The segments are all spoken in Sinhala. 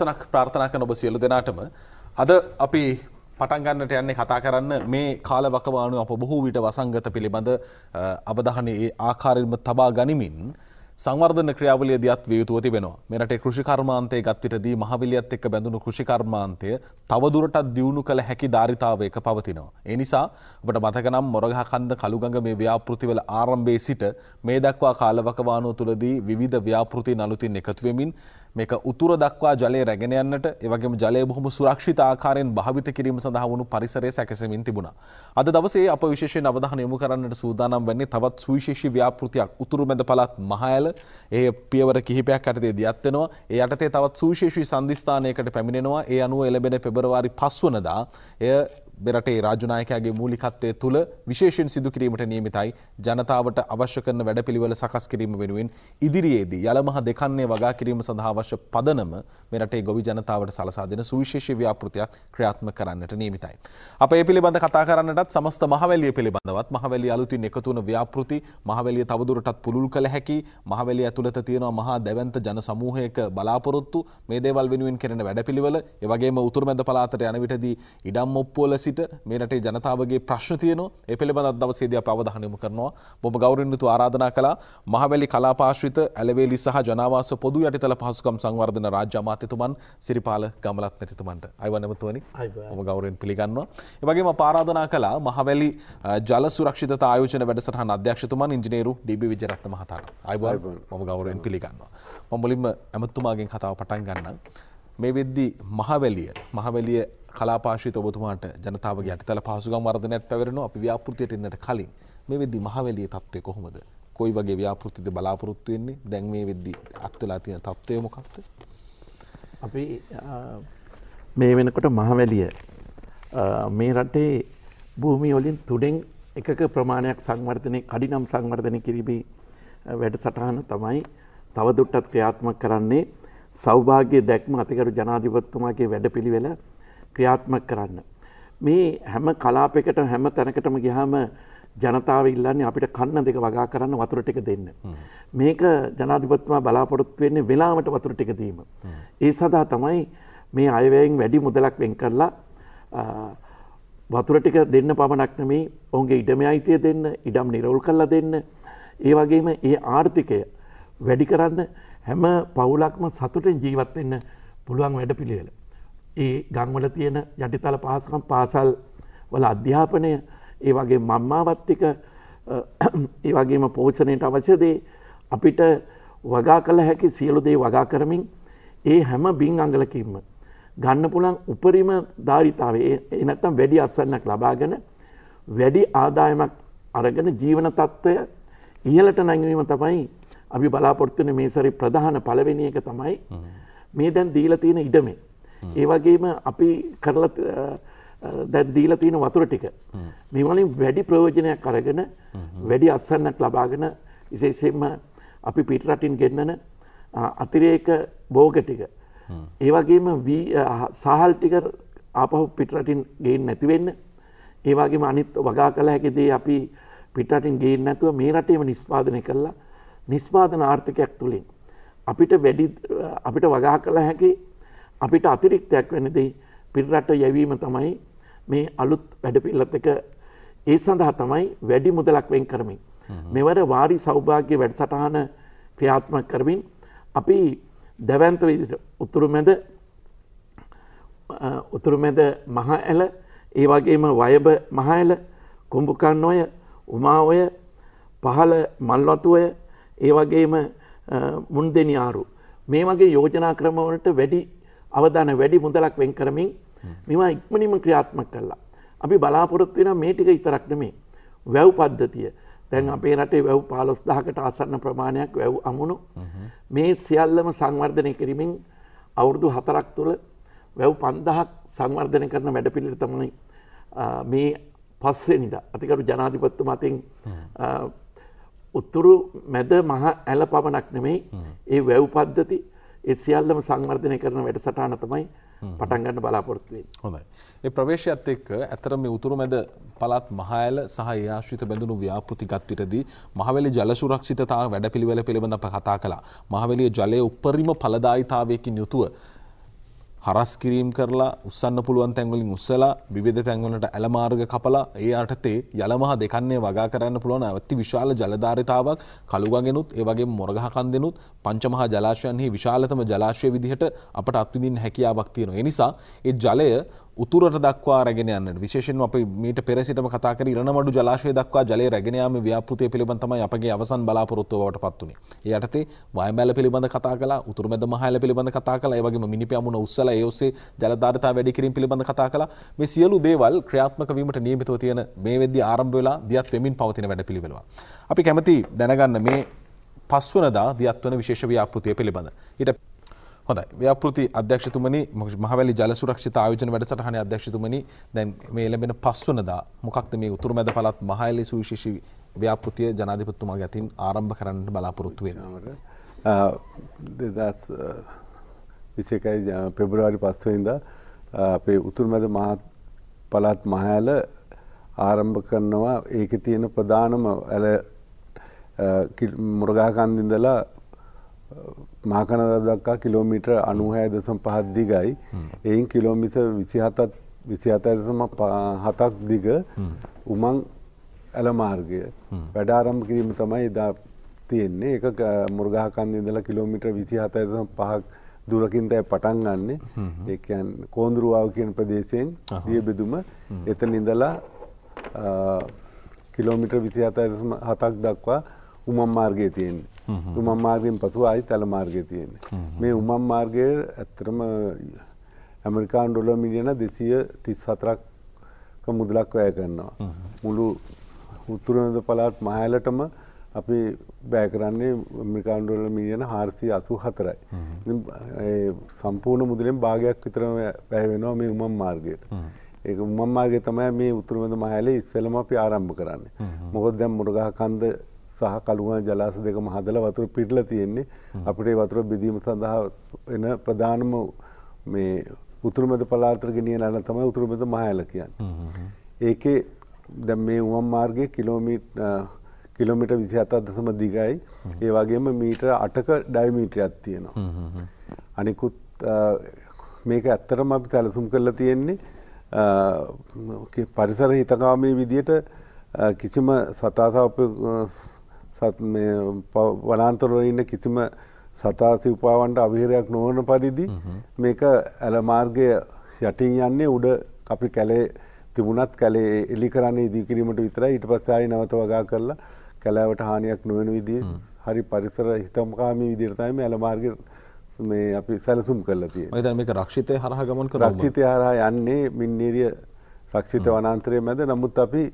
නිදසනක් ප්‍රාර්ථනා කන ඔබ සියලු දෙනාටම අද අපි පටන්ගන්නට යන්නේ කතා කරන්න මේ කාලවකවානු අප බොහෝ විට වසංගත පිළිබඳ අවධහන ඒ ආකාරල්ම තබා ගනිමින් සංවර්ධන ක්‍රියාවලිය දියත් වියයුතුව තිබෙනවා මෙරට කෘෂිකර්මාන්තය ගත්විටදී මහවිලියත් එක්ක බැඳුණු කෘෂිකර්මාන්තය තවදුරටත් දියුණු කළ හැකි ධාරිතාවයක පවතිනවා. එනිසා ඔබට මතකනම් මොරගහ කන්ද කළුගඟ මේ ව්‍යාපෘතිවල ආරම්භයේ සිට මේ දක්වා කාලවකවානුව තුළදී විධ ව්‍යාපෘති නලුතින් එකතුවෙමින් මේක උතුර දක්වා ජලය රැගෙන යන්නට එවගේම ජලය බොහොම සුරක්ෂිත ආකාරයෙන් භාවිත කිරීම සඳහා වුණු පරිසරය සැකසෙමින් තිබුණා. අද දවසේ අප විශේෂයෙන් අවධානය යොමු කරන්නට සූදානම් වෙන්නේ තවත් සුවිශේෂී ව්‍යාපෘතියක් උතුරු මැද පළාත් මහඇල ඒ පියවර කිහිපයක් යටතේ දියත් වෙනවා. ඒ යටතේ තවත් සුවිශේෂී සංදිස්ථානයකට පැමිණෙනවා. ඒ අනුව එළඹෙන පෙබරවාරි 5 වනදා එය බෙරටේ රාජනායකයාගේ මූලිකත්වය තුළ විශේෂෙන් සිදුකිරීමට නියමිතයි ජනතාවට අවශ්‍ය කරන වැඩපිළිවෙල සකස් කිරීම වෙනුවෙන් ඉදිරියේදී යළමහ දෙකන්නේ වගා කිරීම සඳහා අවශ්‍ය පදනම මෙරටේ ගොවි ජනතාවට සලසා දෙන සුවිශේෂී ව්‍යාපෘතියක් ක්‍රියාත්මක කරන්නට නියමිතයි. අප ඒ පිළිබඳ කතා කරන්නටත් සමස්ත මහවැලිය පිළිබඳවත් මහවැලිය අලුතින් එකතු වන ව්‍යාපෘති මහවැලිය තවදුරටත් පුළුල් කළ හැකි මහවැලිය ඇතුළත තියෙනවා මහා දැවැන්ත ජන සමූහයක බලාපොරොත්තු මේ දේවල් වෙනුවෙන් කරන වැඩපිළිවෙල ඒ වගේම උතුරුමැද පළාතට යන විටදී ඉඩම් ඔප්පුවල සිට මේ රටේ ජනතාවගේ ප්‍රශ්න තියෙනවා. ඒ පිළිබඳව දවසේදී අපි අවධානය යොමු කරනවා. බොහොම ගෞරවණීයව ආරාධනා කළා මහවැලි කලාපාශ්‍රිත ඇලවේලි සහ ජනාවාස පොදු යටිතල පහසුකම් සංවර්ධන රාජ්‍ය අමාත්‍යතුමන් සිරිපාල ගමලත් නැතිතුමන්ට අයව නැමතුවනි. බොහොම ගෞරවයෙන් පිළිගන්නවා. ඒ වගේම ආරාධනා කළා මහවැලි ජල සුරක්ෂිතතා ආයෝජන වැඩසටහන අධ්‍යක්ෂතුමන් ඉංජිනේරු ඩී.බී. විජයරත්න මහතාට. අයව මම ගෞරවයෙන් පිළිගන්නවා. මම මුලින්ම ඇමතුමාගෙන් කතාව පටන් ගන්නම්. මේ වෙද්දි මහවැලිය මහවැලිය කලාපාශිත ඔබතුමාට ජනතාවගේ යටතල පහසුගම් වර්ධනයක් පැවරෙනවා අපි ව්‍යාපෘතියට එන්නට කලින් මේ වෙද්දි මහවැලියේ තත්ත්වය කොහොමද? කොයි වගේ ව්‍යාපෘතිද බලාපොරොත්තු වෙන්නේ? දැන් මේ වෙද්දි අත්වලා තියෙන තත්ත්වය මොකක්ද? අපි මේ වෙනකොට මහවැලිය මේ රටේ භූමි වලින් තුඩෙන් එකක ප්‍රමාණයක් සංවර්ධනය කඩිනම් සංවර්ධනය කිරීමේ වැඩසටහන තමයි තවදුරටත් ක්‍රියාත්මක කරන්නේ සෞභාග්‍ය දැක්ම අතිකරු ජනාධිපතිතුමාගේ වැඩපිළිවෙල ක්‍රියාත්මක කරන්න. මේ හැම කලාපෙකට හැම තැනකටම ගිහාම ජනතාව ඉල්ලන්නේ අපිට කන්න දෙක වගා කරන්න වතුර ටික දෙන්න. මේක ජනාධිපතිතුමා බලාපොරොත්තු වෙන්නේ වෙලාවට වතුර ටික දීම. ඒ සඳහා තමයි මේ අයවැයෙන් වැඩි මුදලක් වෙන් කරලා වතුර ටික දෙන්න පමණක් නෙමේ ඔවුන්ගේ ඉඩම අයිතිය දෙන්න ඉඩම් නිරවුල් කරලා දෙන්න ඒ වගේම ඒ ආර්ථිකය වැඩි කරන්න හැම පවුලක්ම සතුටෙන් ජීවත් වෙන්න පුළුවන් වැඩ පිළිවෙල. ඒ ගංවල තියෙන යටිතල පහසුකම් පාසල් වල අධ්‍යාපනය ඒ වගේ මම්මාවත්තික ඒ වගේම පෝෂණයට අවශ්‍යදේ අපිට වගා කළ හැකි සියලුදේ වගා කරමින් ඒ හැම බිං අංගලකින්ම ගන්න පුළන් උපරිම ධාරිතාවේ එනත්තම් වැඩි අස්සන්නක් ලබාගෙන වැඩි ආදායමක් අරගෙන ජීවන තත්ත්වය ඉහලට නැංවීම තමයි අපි බලාපොරත්තුන මේ සරි ප්‍රධාන පලවෙෙන එක තමයි මේ දැන් දීල තියෙන ඉඩමේ ඒවගේම අපි කරලත් දැන් දීල තියෙන වතුර ටික මෙවලින් වැඩි ප්‍රයෝජනයක් අරගෙන වැඩි අස්සන්නක් ලබාගෙන විශේෂයෙන්ම අපි පිටරටින් ගෙන්නන අතිරේක බෝග ටික ඒවගේම සහල් ටික ආපහු පිටරටින් ගේෙන් නැතිවෙන්න ඒවාගේම අනිත් වගා කළ හැකිදේ අපි පිටටින් ගේ නැතුව මේ රටේම නිස්පාදනය කරලා නිස්පාදන ආර්ථකයක් තුළින් අපිට වැඩි අපිට වගා කළ හැකි අපිට අතිරික්තයක් වෙන දෙයි පිරරට යැවීම තමයි මේ අලුත් වැඩපිල්ලතක ඒ සඳහා තමයි වැඩි මුදලක් වෙන් කරමින්. මෙවර වාරි සෞභාග්‍ය වැඩසටහන ක්‍රියාත්මක කරමින් අපි දැවන්ත උතුරුමැද උතුරුමැද මහ ඇල ඒ වගේම වයබ මහ ඇල කුම්ඹුකන්නෝය උමාඔය පහළ මල්වතුවය ඒ වගේම මුන්දෙනියාරු මේ වගේ යෝජනා ක්‍රමවලට වැඩි අවධාන වැඩි මුදලක් වෙන් කරමින් මෙවා ඉක්මනිම ක්‍රියාත්මක කල්ලා. අපි බලාපොරොත්තු වෙන මේ ටික ඉතරක් නෙමේ. වැව් පද්ධතිය. දැන් අපේ රටේ වැව් 15000කට ආසන්න ප්‍රමාණයක් වැව් අමුණු. මේ සියල්ලම සංවර්ධනය කිරීමෙන් අවුරුදු 4ක් තුළ වැව් 5000ක් සංවර්ධනය කරන වැඩපිළිවෙල තමයි මේ පස්වෙනිදා අතිකරු ජනාධිපතිතුමා අතින් උතුරු මැද මහ ඇල පමණක් නෙමෙයි ඒ වැව් පද්ධති ඒ සියල්ලම සංවර්ධනය කරන වැඩසටහන තමයි පටන් ගන්න බලාපොරොත්තු වෙන්නේ. හොඳයි. ඒ ප්‍රවේශයත් එක්ක ඇත්තට මේ උතුරු මැද පළාත් මහයල සහ ඒ ආශ්‍රිත බැඳුණු ව්‍යාපෘතිගතwidetildeදී මහවැලි ජල සුරක්ෂිතතාව වැඩපිළිවෙල පිළිබඳව අප කතා කළා. මහවැලියේ ජලයේ උපරිම ඵලදායීතාවයකින් යුතුව හරස් කිරීම් කරලා උත්සන්න පුළුවන් තැන්වලින් උත්සලා විධ පැන්වලට ඇලමාර්ග කපලා ඒ අටතේ යළමහා දෙකන්නේ වගා කරන්න පුළුවන් ඇත්ති විශාල ජලධාරිතාවක් කළුගගෙනුත් ඒවගේ මොරගහකන් දෙනුත් පංචමහා ජලාශයන්හි විශාලතම ජලාශය විදිහට අපට අත්විදින් හැකියාවක් තියෙන. එනිසා ඒ ජලය උතුරට දක්වා රැගෙන යන්නට විශේෂෙන් අප මීට පෙරසිටම කතාකර ඉරණමඩු ජලාශය දක්වා ජලය රැගෙනයාම ව්‍යාපෘතිය පිළිබඳ තමයි අපගේ අවසන් බලාපොරොත්තුවට පත් වුණේ. ඒ යටතේ වයඹැල පිළිබඳ කතා කළා, උතුරුමැද මහයල පිළිබඳ කතා කළා, ඒ වගේම මිනිපැමුණ උස්සලා ඒ ඔස්සේ ජල දාඩතාව වැඩි කිරීම පිළිබඳ කතා කළා. මේ සියලු දේවල් ක්‍රියාත්මක වීමට නියමිතව තියෙන මේ වෙද්දී ආරම්භ වෙලා දියත් වෙමින් පවතින වැඩපිළිවෙල. අපි කැමති දැනගන්න මේ පස්වනදා දියත් වන විශේෂ ව්‍යාපෘතිය පිළිබඳ. ඊට හොඳයි ව්‍යාපෘති අධ්‍යක්ෂතුමනි මහවැලි ජල සුරක්ෂිත ආයෝජන වැඩසටහන අධ්‍යක්ෂතුමනි දැන් මේ එළඹෙන පස්වනදා මොකක්ද මේ උතුරු මැද පළාත් මහවැලි සුවිශේෂී ව්‍යාපෘතිය ජනාධිපතිතුමා ගැතින් ආරම්භ කරන්නට බලාපොරොත්තු වෙනවා දෙදස් විසේකයි පෙබරවාරි පස්වෙනිදා අපේ උතුරු මැද පළාත් මහඇල ආරම්භ කරනවා ඒක තියෙන ප්‍රධානම ඇල මුරගාකන්දින්දලා මාකනරදක්කා කිලෝමීට අනුහය දෙසම් පහත් දිගයි එයින් කිලෝමිස විසිහතත් විසි අතඇදසම හතක් දිග උමං ඇලමාර්ගය වැඩාරම් කිරීම තමයි දා තියෙන්නේ එක මුර්ගහකන්ද ඉඳලා කිලෝමිට විසි හත ඇදසම් පහක් දුරකින්තයි පටන් ගන්නේ ඒකයන් කෝන්දුරුවාව කියන ප්‍රදේශයෙන් දිය බෙදුම එතන ඉඳලා කිලෝමිට විසි අත හතක් දක්වා උමම් මාර්ගය තියෙන්නේ උමම් මාර්ගයෙන් පසු ආයි තල මාර්ගය තියෙන මේ උමම් මාර්ගය ඇත්තරම ඇමරිකාන් ඩොල මිලියන දෙසිය තිස් හතරක් මුදලක් වැය කරන්නවා මුළු උත්තුරනද පලාත් මහලටම අපි බෑ කරන්නේ මිකාන් ඩොල මිලියන හාරසිය අසු හතරයි සම්පූර්ණ මුදලෙන් භාගයක් විතරම පැහවෙනවා මේ උමම් මාර්ගයට ඒක උමම් මාර්ගය තමයි මේ උතුරුමද මහලේ ඉස්සලම අපි ආරම්භ කරන්නේ මොකොත් දැම් මුරගහ කන්ද සහ කළුවන් ජලාස දෙකම හදල වතුර පිටල තියෙන්නේ අපිට වතුර බෙදීම සඳහා එන ප්‍රධානම මේ උතුරුමද පලාර්තර ගෙනියන අන තමයි උතුරුමද මහඇල කියන්න. ඒකේ දැ මේ උවම් මාර්ගය කිලෝමීට කිලෝමිට විසි අතත් දසම දිගයි ඒ වගේම මීටර අටක ඩයිමීට්‍රයක් තියෙනවා. අනිකුත් මේක ඇත්තරම අපි සැලසුම් කරලා තියෙන්නේ පරිසර හිතකාමේ විදියට කිසිම සතාසාප වනාන්තරවල ඉන්න කිසිම සතාසි උපාවන්ට අවිහිරයක් නොවන පරිදි මේක ඇලමාර්ගය යටින් යන්නේ උඩ අපි කැලේ තිබුණත් කැලේ එලි කරන්නේ දී කිරීමට විතර ඊට පස්සායි නවත වගා කරලා කැලෑවට හානියක් නොවෙන විදිේ හරි පරිසර හිතම්කාමී විදිරතයිම ඇලමාර්ග මේ අපි සැලසුම් කරලා තිය මත මේක රක්ෂිතය හරහ ගමන් රක්ෂිතය හරහා යන්නේ මින්නේරිය රක්ෂිත වනන්ත්‍රය මැද නමුත් අපි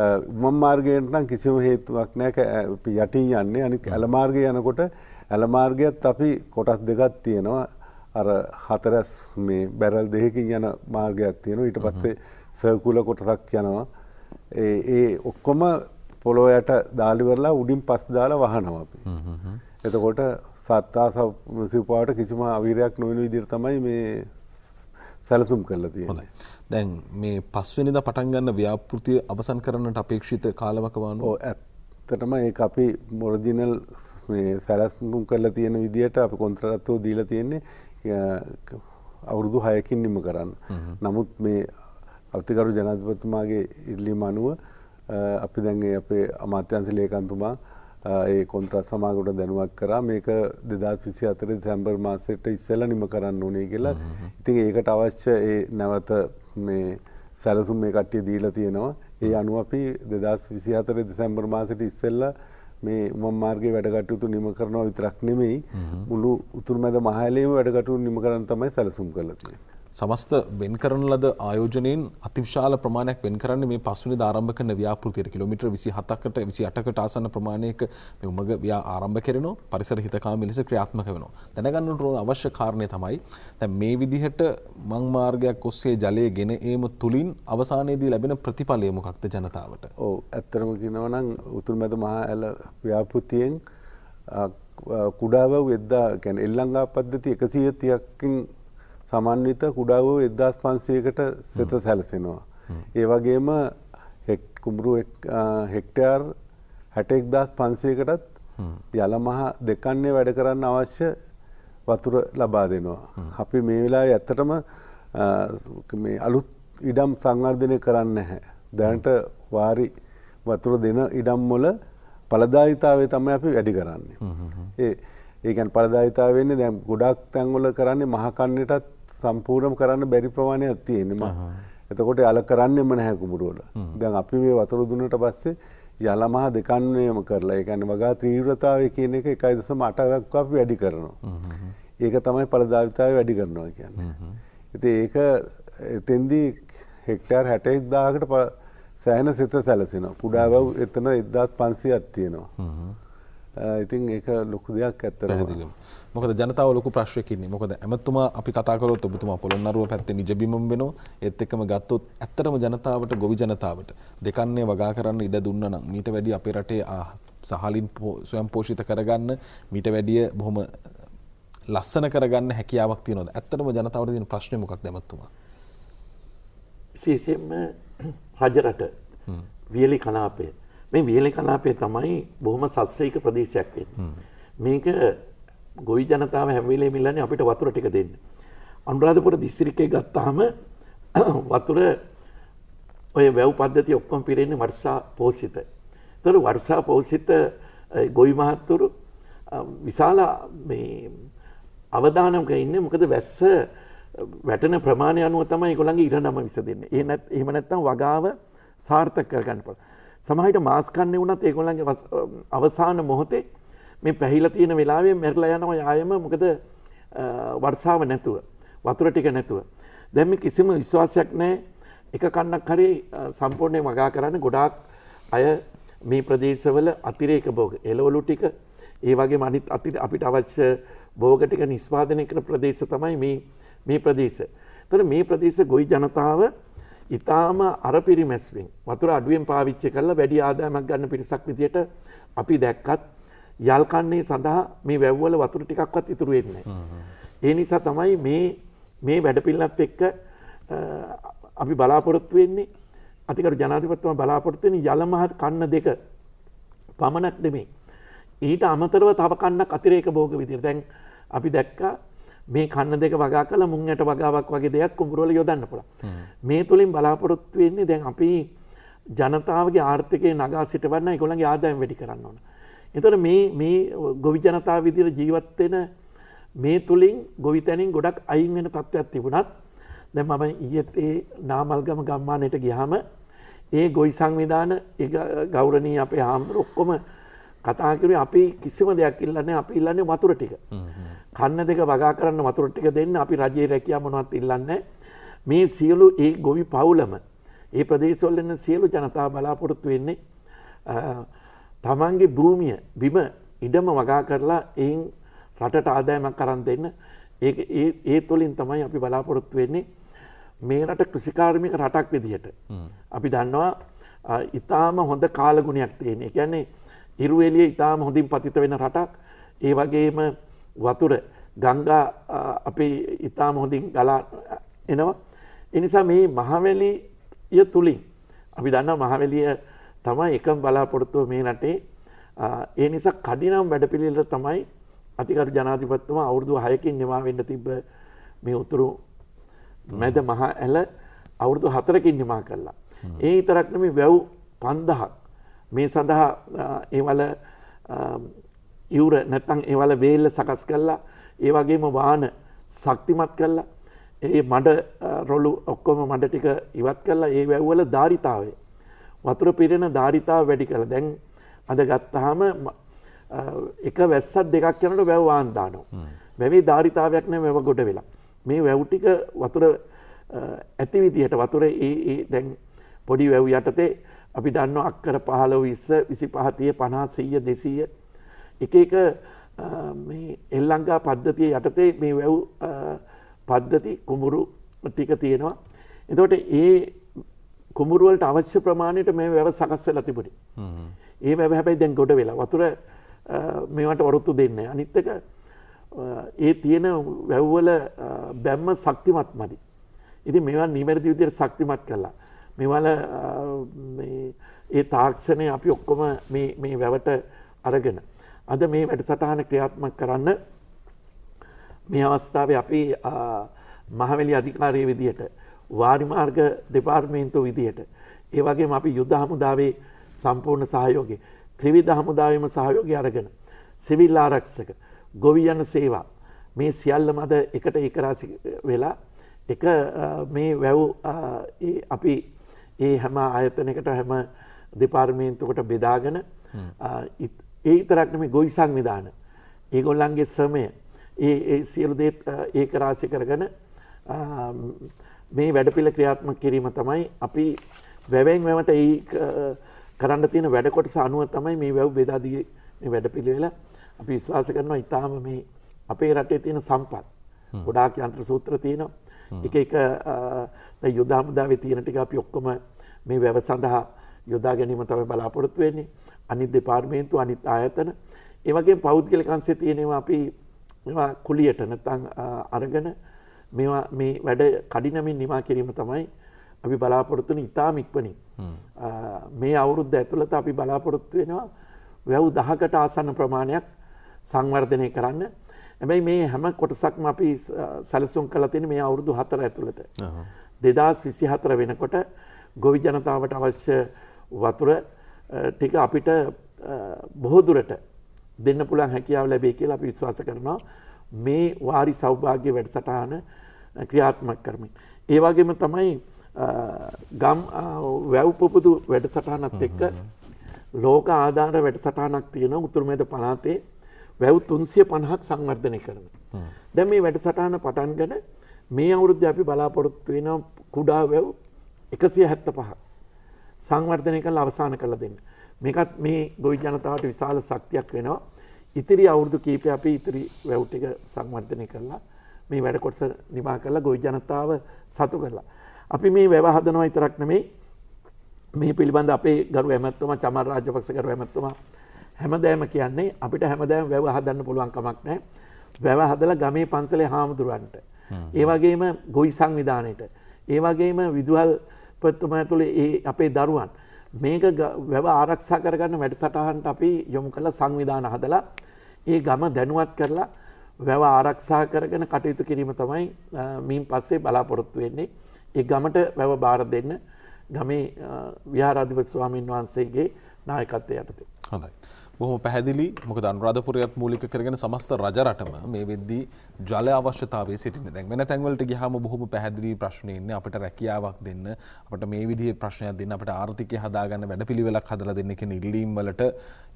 උමම් මාර්ගයට නම් කිසිම හේතුවක් නෑ අපි යටින් යන්නේ අනිත් ඇලමාර්ගය යනකොට ඇලමාර්ගයත් අපි කොටස් දෙකක් තියෙනවා අර හතරස් මේ බැරල් දෙහකින් යන මාර්ගයක් තියෙනවා ඊට පස්සේ සර්කුල කොටසක් යනවා ඒ ඒ ඔක්කොම පොළොව යට දාලිවරලා උඩින් පස් දාලා වහනවා අපි. එතකොට සත්තා සිව්පාවට කිසිම අවිරයක් නොවන විදිහට තමයි මේ සැලසුම් කරලා තියෙන්නේ. දැන් මේ පස්වෙනිද පටන් ගන්න ව්‍යාපෘතිය අවසන් කරන්නට අපේක්ෂිත කාලවකවාන ඕ ඇත්තටම ඒ අපි මොරජිනල් සැලස්මුම් කරලා තියෙන විදිහට අප කොන්ත්‍රරත්වෝ දීලා තියෙන්නේ අවුරුදු හයකින් නිම කරන්න නමුත් මේ අතිකරු ජනාධපතුමාගේ ඉල්ලිම අනුව අපි දැන්ගේ අපේ අමාත්‍යන්ස ලේකන්තුමා ඒ කොන්ත්‍රත් සමාගට දැනුවක් කරා මේක දෙදස් විසි අතර සැම්බර් මාසෙට ඉස්සල නිම කරන්න ඕනේ කියලා ඉතින් ඒකට අවශ්‍ය ඒ නැවත මේ සැලසුම් මේ කට්ටිය දීලා තියෙනවා ඒ අනුව අපි දෙදස් විසි අතර දෙසැම්බර් මාසට ඉස්සෙල්ල මේ උමම් මාර්ගය වැඩකටයුතු නිම කරනවා විතරක් නෙමෙයි මුළු උතුරු මැද මහලේම වැඩකටු නිම කරන්න තමයි සැලසුම් කරලා තියෙන්නේ. සමස්ත වෙන් කරන ලද ආයෝජනයෙන් අතිවිශාල ප්‍රමාණයක් වෙන් කරන්නේ මේ පස්වෙනි ආරම්භ කරන ව්‍යාපෘතියට කිලෝමීටර් 27කට 28කට ආසන්න ප්‍රමාණයක මේ උමග ව්‍යා ආරම්භ කරනවා පරිසර හිතකාමී ලෙස ක්‍රියාත්මක වෙනවා දැනගන්නට ඕන අවශ්‍ය කාරණේ තමයි දැන් මේ විදිහට මං මාර්ගයක් ඔස්සේ ජලය ගෙන ඒම තුලින් අවසානයේදී ලැබෙන ප්‍රතිඵලය මොකක්ද ජනතාවට ඔව් ඇත්තටම කියනවා නම් උතුරු මැද මහා ඇල ව්‍යාපෘතියෙන් කුඩාව වෙද්දා ගැන එල්ලංගා පද්ධති එකසිය තියක්කින් සමන්විත කුඩාවූ එදදාස් පන්සියකට සෙත සැලසෙනවා. ඒ වගේම කුඹරු හෙක්ටයාර් හැටෙක් දස් පන්සියකටත් යළමහා දෙකන්නේ වැඩ කරන්න අවශ්‍ය වතුර ලබා දෙනවා. අපි මේ වෙලා ඇත්තටම අලුත් ඉඩම් සංවර්ධනය කරන්න හැ. දැනට වාරි වතුර දෙන ඉඩම් මොල පලදාහිතාවේ තම අපි වැඩි කරන්නේ. ඒ ඒකන් පලදාහිතාවවෙන්නේ දැම් ගොඩක් තැන්වල කරන්නේ මහකන්නටත් සම්පූර්ණම කරන්න බැරි ප්‍රමාණයක් තියෙනවා. එතකොට යල කරන්නෙම නැහැ කුඹුරුවල. දැන් අපි මේ වතුර දුන්නට පස්සේ යල මහ දෙකන්වයම කරලා ඒ කියන්නේ වගා තීව්‍රතාවය කියන එක 1.8ක් අපි වැඩි කරනවා. ඒක තමයි ඵලදායිතාවය වැඩි කරනවා කියන්නේ. ඉතින් ඒක එතෙන්දී හෙක්ටර් 61000කට සෑහෙන සිත සැලසෙනවා. කුඩා වැව් එතන 1500ක් තියෙනවා. ඉතින් ඒක ලොකු දෙයක් ඇත්තටම. මොකද ජනතාව ලොකු ප්‍රශ්යකින්නේ මොකද ඇමතුමා අපි කතාකරොත් ඔබතුමා පොළොන්නරුව පැත්තේ නිජබිමම වෙනවා ඒත් එක්කම ගත්තොත් ඇත්තටම ජනතාවට ගොවි ජනතාවට දෙකන්නේ වගා කරන්න ඉඩ දුන්නා නම් මීට වැඩි අපේ රටේ සහලින් ස්වයං පෝෂිත කරගන්න මීට වැඩිය බොහොම ලස්සන කරගන්න හැකියාවක් තියෙනවද ඇත්තටම ජනතාවට තියෙන ප්‍රශ්නේ මොකක්ද ඇමතුමා විශේෂයෙන්ම රජරට වියලි කලාපය මේ වියලි කලාපය තමයි බොහොම සස්ත්‍රීක ප්‍රදේශයක් වෙන්නේ මේක ගොයි ජනතාව හැමවෙලේ මිලන්නේ අපිට වතුර ටික දෙන්න. අනුරාධපුර දිස්ත්‍රික්කේ ගත්තාම වතුර ඔය වැව් පද්ධති ඔක්කොම පිරෙන්නේ වර්ෂා පෝෂිත. ඒතර වර්ෂා පෝෂිත ගොවි මහත්තුරු විශාල මේ අවදානමක ඉන්නේ මොකද වැස්ස වැටෙන ප්‍රමාණය අනුව තමයි ඒගොල්ලන්ගේ ඉරණම විසඳෙන්නේ. ඒ නැත් එහෙම නැත්නම් වගාව සාර්ථක කරගන්න පුළුවන්. සමහර විට මාස් කන්නේ වුණත් ඒගොල්ලන්ගේ අවසාන මොහොතේ මේ පැහිල තියෙන වෙලාවේ මැරලා යනවා යායම මොකද වර්ෂාව නැතුව වතුර ටික නැතුව දැන් මේ කිසිම විශ්වාසයක් නැහැ එක කන්නක් හරි සම්පූර්ණයෙන් වගා කරන්න ගොඩාක් අය මේ ප්‍රදේශවල අතිරේක භෝග එළවලු ටික ඒ වගේ අනිත් අපිට අවශ්‍ය භෝග ටික නිෂ්පාදනය කරන ප්‍රදේශ තමයි මේ මේ ප්‍රදේශ. ඒතර මේ ප්‍රදේශ ගොවි ජනතාව ඊටාම අර පිරිමැස්වෙන් වතුර අඩුවෙන් පාවිච්චි කරලා වැඩි ආදායමක් ගන්න පිරිසක් විදියට අපි දැක්කත් යල්කන්නේ සඳහා මේ වැැව්වල වතුර ටිකක්වත් ඉතුරුවෙන්නේ. ඒ නිසා තමයි මේ මේ වැඩපිල්ලත් එක්ක අපි බලාපොරොත්තු වෙන්නේ අතිකරු ජනාතිපත්තුම බලාපොරොත්තුවෙන යළමහත් කන්න දෙක පමණක් නෙමේ. ඊට අමතරව තව කන්නක් අතිරේක බෝග විදිර දැන් අපි දැක්කා මේ කන්න දෙක වගා කල මුංයට වගාවක් වගේ දෙයක් කුඹරුවල යොදන්න පුළ. මේ තුළින් බලාපොරොත්තු වෙන්නේ දැන් අපි ජනතාවගේ ආර්ථකය නගා සිටවන්න ගොළන් ආදායම් වැඩි කරන්න ඕන. එතට මේ ගොවි ජනතා විදිර ජීවත්වෙන මේ තුළින් ගොවි තැනින් ගොඩක් අයින් වෙන තත්ත්වයක් තිබුණත් දැ මම ඊයත් ඒ නාමල්ගම ගම්මානයට ගිහාම ඒ ගොයි සංවිධාන ගෞරණී අපේ හාමුදුර ඔක්කොම කතාකිරේ අපි කිසිම දෙයක් ඉල්ලන්නේ අපි ඉල්ලන්නේ වතුර ටික කන්න දෙක වගා කරන්න වතුර ටික දෙන්න අපි රජයේ රැකියා මොනවත් ඉල්ලන්නේ මේ සියලු ඒ ගොවි පවුලම ඒ ප්‍රදේශවල ඉන්න සියලු ජනතාව බලාපොරොත්තු වෙන්නේ තමන්ගේ භූමිය බිම ඉඩම වගා කරලා එයින් රටට ආදායමක් කරන් දෙන්න ඒ ඒ තුළින් තමයි අපි බලාපොරොත්තු වෙන්නේ මේ රට කෘසිකාර්මික රටක් විදිහට. අපි දන්නවා ඉතාම හොඳ කාලගුණයක් තියෙන එකන්නේ ඉරුවෙලිය ඉතාම හොඳින් පතිත වෙන රටක් ඒ වගේම වතුර ගංගා අපි ඉතාම හොඳින් ගලා එනවා. එනිසා මේ මහවැලිය තුළින් අපි දන්න මහවැලිය තමයි එකම බලාපොරොත්තුව මේ නටේ ඒ නිසා කඩිනම් වැඩපිළිවෙල තමයි අතිකරු ජනාධිපතිතුම අවුරුදු 6කින් නිමා වෙන්න තිබ්බ මේ උතුරු මැද මහා ඇල අවුරුදු 4කින් නිමා කළා. ඒ විතරක් නෙමෙයි වැව් 5000ක් මේ සඳහා ඒවල ඉවුර නැත්නම් ඒවල වේල සකස් කළා. ඒ වගේම වාහන ශක්තිමත් කළා. ඒ මඩ රොළු ඔක්කොම මඩ ටික ඉවත් කළා. ඒ වැව්වල ධාරිතාවය වතුර පිරෙන ධාරිතාව වැඩි කළ දැන් අද ගත්තාම එක වැස්සත් දෙකක් යනට වැැවවාන් දානවා. වැැවේ ධාරිතාවයක් නෑ වැව ගොඩ වෙලා. මේ වැව්ටික වතුර ඇති විදිහට වතුර ඒ දැන් පොඩි වැව් යටතේ අපි දන්න අක්කර පහලව විස්ස විසි පහතිය පනා සීය දෙසීය එක එක එල්ලංකා පද්ධතිය යටතේ මේ වැව් පද්ධති කුමුරු ටික තියෙනවා. එතට ඒ කුමරුවලට අවශ්‍ය ප්‍රමාණයට මේ වැව සකස් වෙලා තිබුණි. ඒ වැව හැබැයි දැන් ගොඩ වෙලා වතුර මේවට ඔරොත්තු දෙන්න. අනිත් එක ඒ තියෙන වැව්වල බැම්ම ශක්තිමත් මදි. ඉතින් මේවා නිවැරදි විදිහට ශක්තිමත් කළා. මේවල ඒ තාක්ෂණය අපි ඔක්කොම මේ වැවට අරගෙන. අද මේ වැඩසටහන ක්‍රියාත්මක් කරන්න මේ අවස්ථාව අපි මහවැලි අධිකාරය විදියට වාරිමාර්ග දෙපාර්මේන්තු විදිහට. ඒවගේ අපි යුද්ධ හමුදාවේ සම්පූර්ණ සහයෝගේ. ත්‍රිවිධ හමුදාවම සහයෝගය අරගෙන. සිවිල් ආරක්ෂක ගොවියන සේවා මේ සියල්ල මද එකට ඒකරාසි වෙලා එක මේ වැව් අපි ඒ හැම අයතනකට හැම දෙපාර්මේන්තුකට බෙදාගෙන ඒ තරක්න මේ ගොයි සංවිධාන ඒගොල්ලන්ගේ ශ්‍රමය ඒ සියලු දේ ඒකරාසි කරගන මේ වැඩපිල ක්‍රියාත්ම කිරීම තමයි අපි වැැවෙන් වැමට ඒ කරන්න තියෙන වැඩකොට සනුව තමයි මේ වැව් බෙදාදී වැඩපිළිවෙල අපි විශ්වාස කරනවා ඉතාම මේ අපේ රටේ තියෙන සම්පත් ගොඩාක් යන්ත්‍ර සූත්‍ර තියෙනවා එක එක යුදාමුදාවේ තියෙනටික අපි ඔක්කොම මේ වැව සඳහා යොදා ගැනීම තමයි බලාපොරොත්තු වෙන්නේ අනිත් දෙපාර්මේන්තු අනිත් ආයතන ඒවගේ පෞද්ගලිකන්සේ තියෙනවා අපි කුලියට නැතන් අරගෙන මේවා මේ වැඩ කඩිනමින් නිමා කිරීම තමයි අපි බලාපොරොත්තුන ඉතාම ඉක්වනින්. මේ අවුරුද්ධ ඇතුළත අපි බලාපොරොත්තු වෙනවා වැව් දහකට ආසන්න ප්‍රමාණයක් සංවර්ධනය කරන්න ඇැබයි මේ හැම කොටසක්ම අපි සැලසුම් කල තින මේ අවුරුදු හතර ඇතුළත. දෙදස් විසි හතර වෙනකොට ගොවි ජනතාවට අවශ්‍ය වතුර ටික අපිට බොහෝදුරට දෙන්න පුළන් හැකියාව ලැබේ කියලා අපි විශ්වාස කරනවා මේ වාරි සෞභාග්‍ය වැඩසටහන ක්‍රියාත්මක් කරමින්. ඒවාගේම තමයි ගම් වැව්පපුදු වැඩසටහනත් එක්ක ලෝක ආධාර වැඩසටහනක් තියෙන උතුරමේද පනාතේ වැව් තුන්සිය පණහක් සංවර්ධනය කරන. දැ මේ වැඩසටහන පටන් ගන මේ අවුරුද්ධ අපි බලාපොරොත්තු වෙන කුඩා වැව් එකසිය හැත්ත පහ. සංවර්ධනය කල් අවසාන කළ දෙන්න. මේකත් මේ ගොවි ජනතාවට විශාල සක්තියක් වෙනවා. ඉතිරි අවුරුදු කීපය අපි ඉතිරි වැව්ටික සංවර්ධනය කරලා මේ වැඩ කොටස නිමා කරලා ගොවි ජනතාව සතු කරලා. අපි මේ වැව හදනවා ඉතරක් නෙමේ මේ පිළිබඳ අපේ ගරු ඇමැත්තුම චමර රාජපක්ෂ ගරු ඇමැත්තුම හැමදෑම කියන්නේ අපිට හැමදෑම වැව හදන්න පුළුවන් කමක් නෑ. වැව හදලා ගමේ පන්සලේ හාමුදුරුවන්ට. ඒ වගේම ගොවි සංවිධානයට. ඒ වගේම විදුහල් පත්තුමා තුළ ඒ අපේ දරුවන්. මේක වැව ආරක්ෂා කරගන්න වැඩ සටහන්ට අපි යොමු කළ සංවිධාන හදලා ඒ ගම දැනුවත් කරලා වැව ආරක්ෂා කරගෙන කටයුතු කිරීම තමයි මින් පස්සේ බලාපොරොත්තු වෙන්නේ. ඒ ගමට වැව බාර දෙන්න ගමේ විහාරාධිපති ස්වාමීන් වහන්සේගේ නායකත්වය යටතේ. හොඳයි. බොහොම පැහැදිලි මොකද අනුරාධපුරයත් මූලික කරගෙන සමස්ත රජ රටම මේ වෙද්දී ජල අවශ්‍යතාවයේ සිටින දැන් වෙන තැන්වලට ගියාම බොහොම පැහැදිලි ප්‍රශ්න ඉන්නේ අපිට රැකියාවක් දෙන්න අපිට මේ විදිහේ ප්‍රශ්නයක් දෙන්න අපිට ආර්ථිකය හදාගන්න වැඩපිළිවෙලක් හදලා දෙන්න කියන ඉල්ලීම් වලට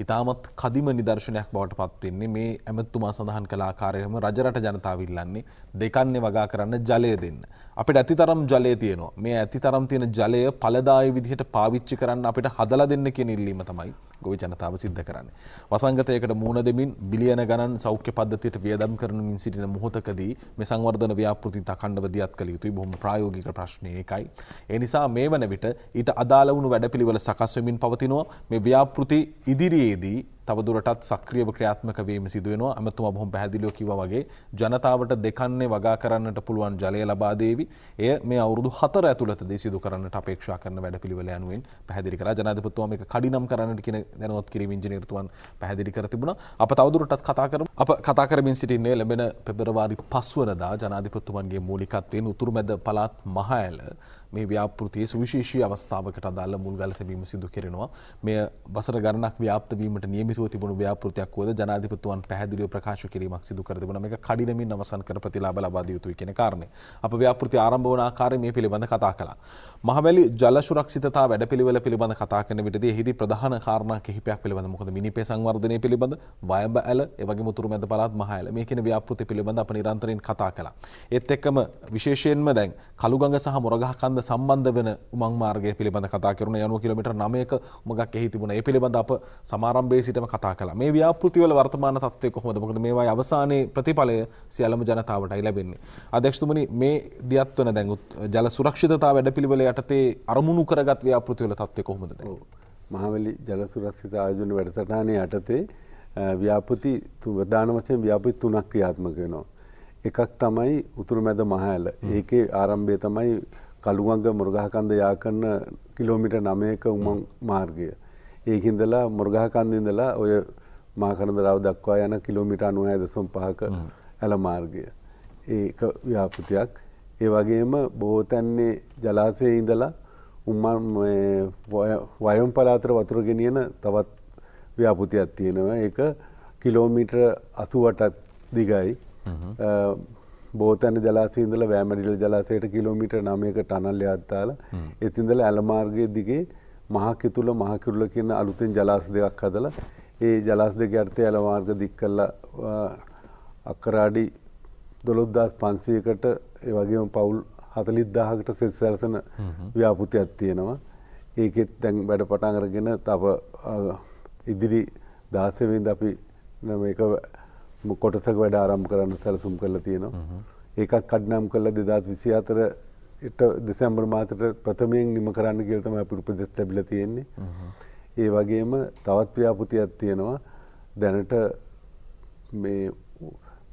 ඉතාමත් කදිම නිදර්ශනයක් බවට පත් වෙන්නේ මේ ඇමතුමා සඳහන් කළ ආකාරයටම රජ රට ජනතාව ඉල්ලන්නේ දෙකන්නේ වගා කරන්න ජලය දෙන්න අපිට ඇති තරම් ජලය තියෙනවා මේ ඇති තරම් තියෙන ජලය පලදාය විදිහට පාවිච්චි කරන්න අපිට හදලා දෙන්න කියන ඉල්ලීම තමයි ගොවි ජනතාව සිද්ධ කරන්න. වසංගතයකට මූුණ දෙමින් බිලියන ගණන් සෞඛ්‍ය පද්ධතියට වියදම් කරනමින් සිටින මුහොතකදී මේ සංවර්ධන ව්‍යාපෘති තකණ්ඩව දියත් කළ යුතුයි බොහොම ප්‍රායෝගික ප්‍රශ්නය එකයි. ඒ නිසා මේ වන විට ඊට අදාළ වුණු වැඩපිළිවෙල සකස්වමින් පවතිනවා මේ ව්‍යාපෘති ඉදිරියේදී තවදුරටත් සක්‍රියව ක්‍රියාත්මක වීම සිදුවෙනවා ඇමතුම බොහොම පැහැදිලිව කිව්වා වගේ ජනතාවට දෙකන්නේ වගා කරන්නට පුළුවන් ජලය ලබා දේවි. එය මේ අවුරුදු 4 ඇතුළතදී සිදු කරන්නට අපේක්ෂා කරන වැඩපිළිවෙල යනුවෙන් පැහැදිලි කරා. ජනාධිපතිතුමා මේක කඩිනම් කරන්නට කියන දැනුවත් කිරීම ඉංජිනේරුතුමන් පැහැදිලි කර තිබුණා. අප තවදුරටත් කතා කරමු. අප කතා කරමින් සිටින්නේ ලැබෙන පෙබරවාරි 5 වනදා ජනාධිපතිතුමන්ගේ මූලිකත්වයෙන් උතුරු මැද පළාත් මහ ඇල මේ ව්‍යාපෘතිය සුවිශේෂී අවස්ථාවකට අදාළ මුල්ගල තැබීම සිදු කරනවා. මෙය වසර ගණනක් ව්‍යාප්තවීමට නියමිතව තිබුණු ව්‍යාපෘතියක් වුවද ජනාධිපතිතුමන් පැහැදිලිව ප්‍රකාශ කිරීමක් සිදු කර තිබුණා. මේක කඩිනමින් අවසන් කර ප්‍රතිලාභ ලබා දිය යුතුයි කියන කාරණේ. අප ව්‍යාපෘති ආරම්භ වන ආකාරය මේ පිළිබඳ කතා කළා. මහවැලි ජල සුරක්ෂිතතා වැඩපිළිවෙල පිළිබඳ කතා කරන විටදී එහිදී ප්‍රධාන කාරණා කිහිපයක් පිළිබඳ මොකද මිනිපේ සංවර්ධනය පිළිබඳ වයඹ ඇල ඒ වගේම උතුරුමැද පළාත් මහ ඇල මේ කියන ව්‍යාපෘති පිළිබඳ අප නිරන්තරයෙන් කතා කළා. ඒත් එක්කම විශේෂයෙන්ම දැන් කළුගඟ සහ මොරගහ කන්ද සම්බන්ධ වෙන උමං මාර්ගය පිළිබඳ කතා කරන 90 කිලෝමීටර් 9ක උමගක් එහි තිබුණා. ඒ පිළිබඳ අප සමාරම්භයේ සිටම කතා කළා. මේ ව්‍යාපෘතිවල වර්තමාන තත්ත්වය කොහොමද? මොකද මේවායි අවසානයේ ප්‍රතිඵලය සියලුම ජනතාවටයි ලැබෙන්නේ. අධ්‍යක්ෂතුමනි මේ දියත්වන දැන් ජල සුරක්ෂිතතාව වැඩපිළිවෙල යටතේ අරමුණු කරගත් ව්‍යාපෘතිවල තත්ත්වය කොහොමද දැන්? මහවැලි ජල සුරක්ෂිත ආයෝජන වැඩසටහනේ යටතේ ව්‍යාපෘති ප්‍රධාන වශයෙන් ව්‍යාපෘති තුනක් ක්‍රියාත්මක වෙනවා. එකක් තමයි උතුරු මැද මහඇල. ඒකේ ආරම්භය තමයි කළුවඟ මුර්ගහකන්ද යාකරන කිලෝමීටර් 9ක උමං මාර්ගය. ඒකින්දලා මුර්ගහකන්දින්දලා ඔය මාකරන්දරාව දක්වා යන කිලෝමීටර් 96.5ක ඇල මාර්ගය. ඒක ව්‍යාපෘතියක්. ඒ වගේම බෝතැන්නේ ජලාසය ඉඳලා උම්මන් වයම් පලාතර වතුර ගෙනියන තවත් ව්‍යාපෘතියක් තියෙනවා එක කිලෝමීටර් අසුවටත් දිගයි බෝතැන ජලාසීන්දල වෑමඩිල ජලාසයට කිලෝමිට නමයක ටනල් අත්තාල එතින්දල ඇලමාර්ගය දිගේ මහකි තුළ මහකිරුල කියන අලුතෙන් ජලාස දෙයක් හදල ඒ ජලාස් දෙක අර්ථය ඇලමාර්ග දික් කල්ල අක්කරාඩි දොළොද්දස් පන්සයකට ඒ වගේම පවුල් හතලිත් දාහකට සෙත් සැරසන ව්‍යාපෘතියක් තියෙනවා ඒකෙත් දැන් වැඩ පටන්ගරගෙන තප ඉදිරි දාසවෙන්ද අපි එක කොටසක වැඩ ආරම් කරන්න සැලසුම් කරලා තියෙනවා ඒකත් කඩ්නම් කරලා දෙදත් විසි අතර එට දෙසැම්බර් මාතට ප්‍රථමයෙන් නිම කරන්න කියලතම අප උපදෙස් ලැබිල තියෙන්නේ ඒ වගේම තවත් ව්‍යාපෘතියක් තියෙනවා දැනට මේ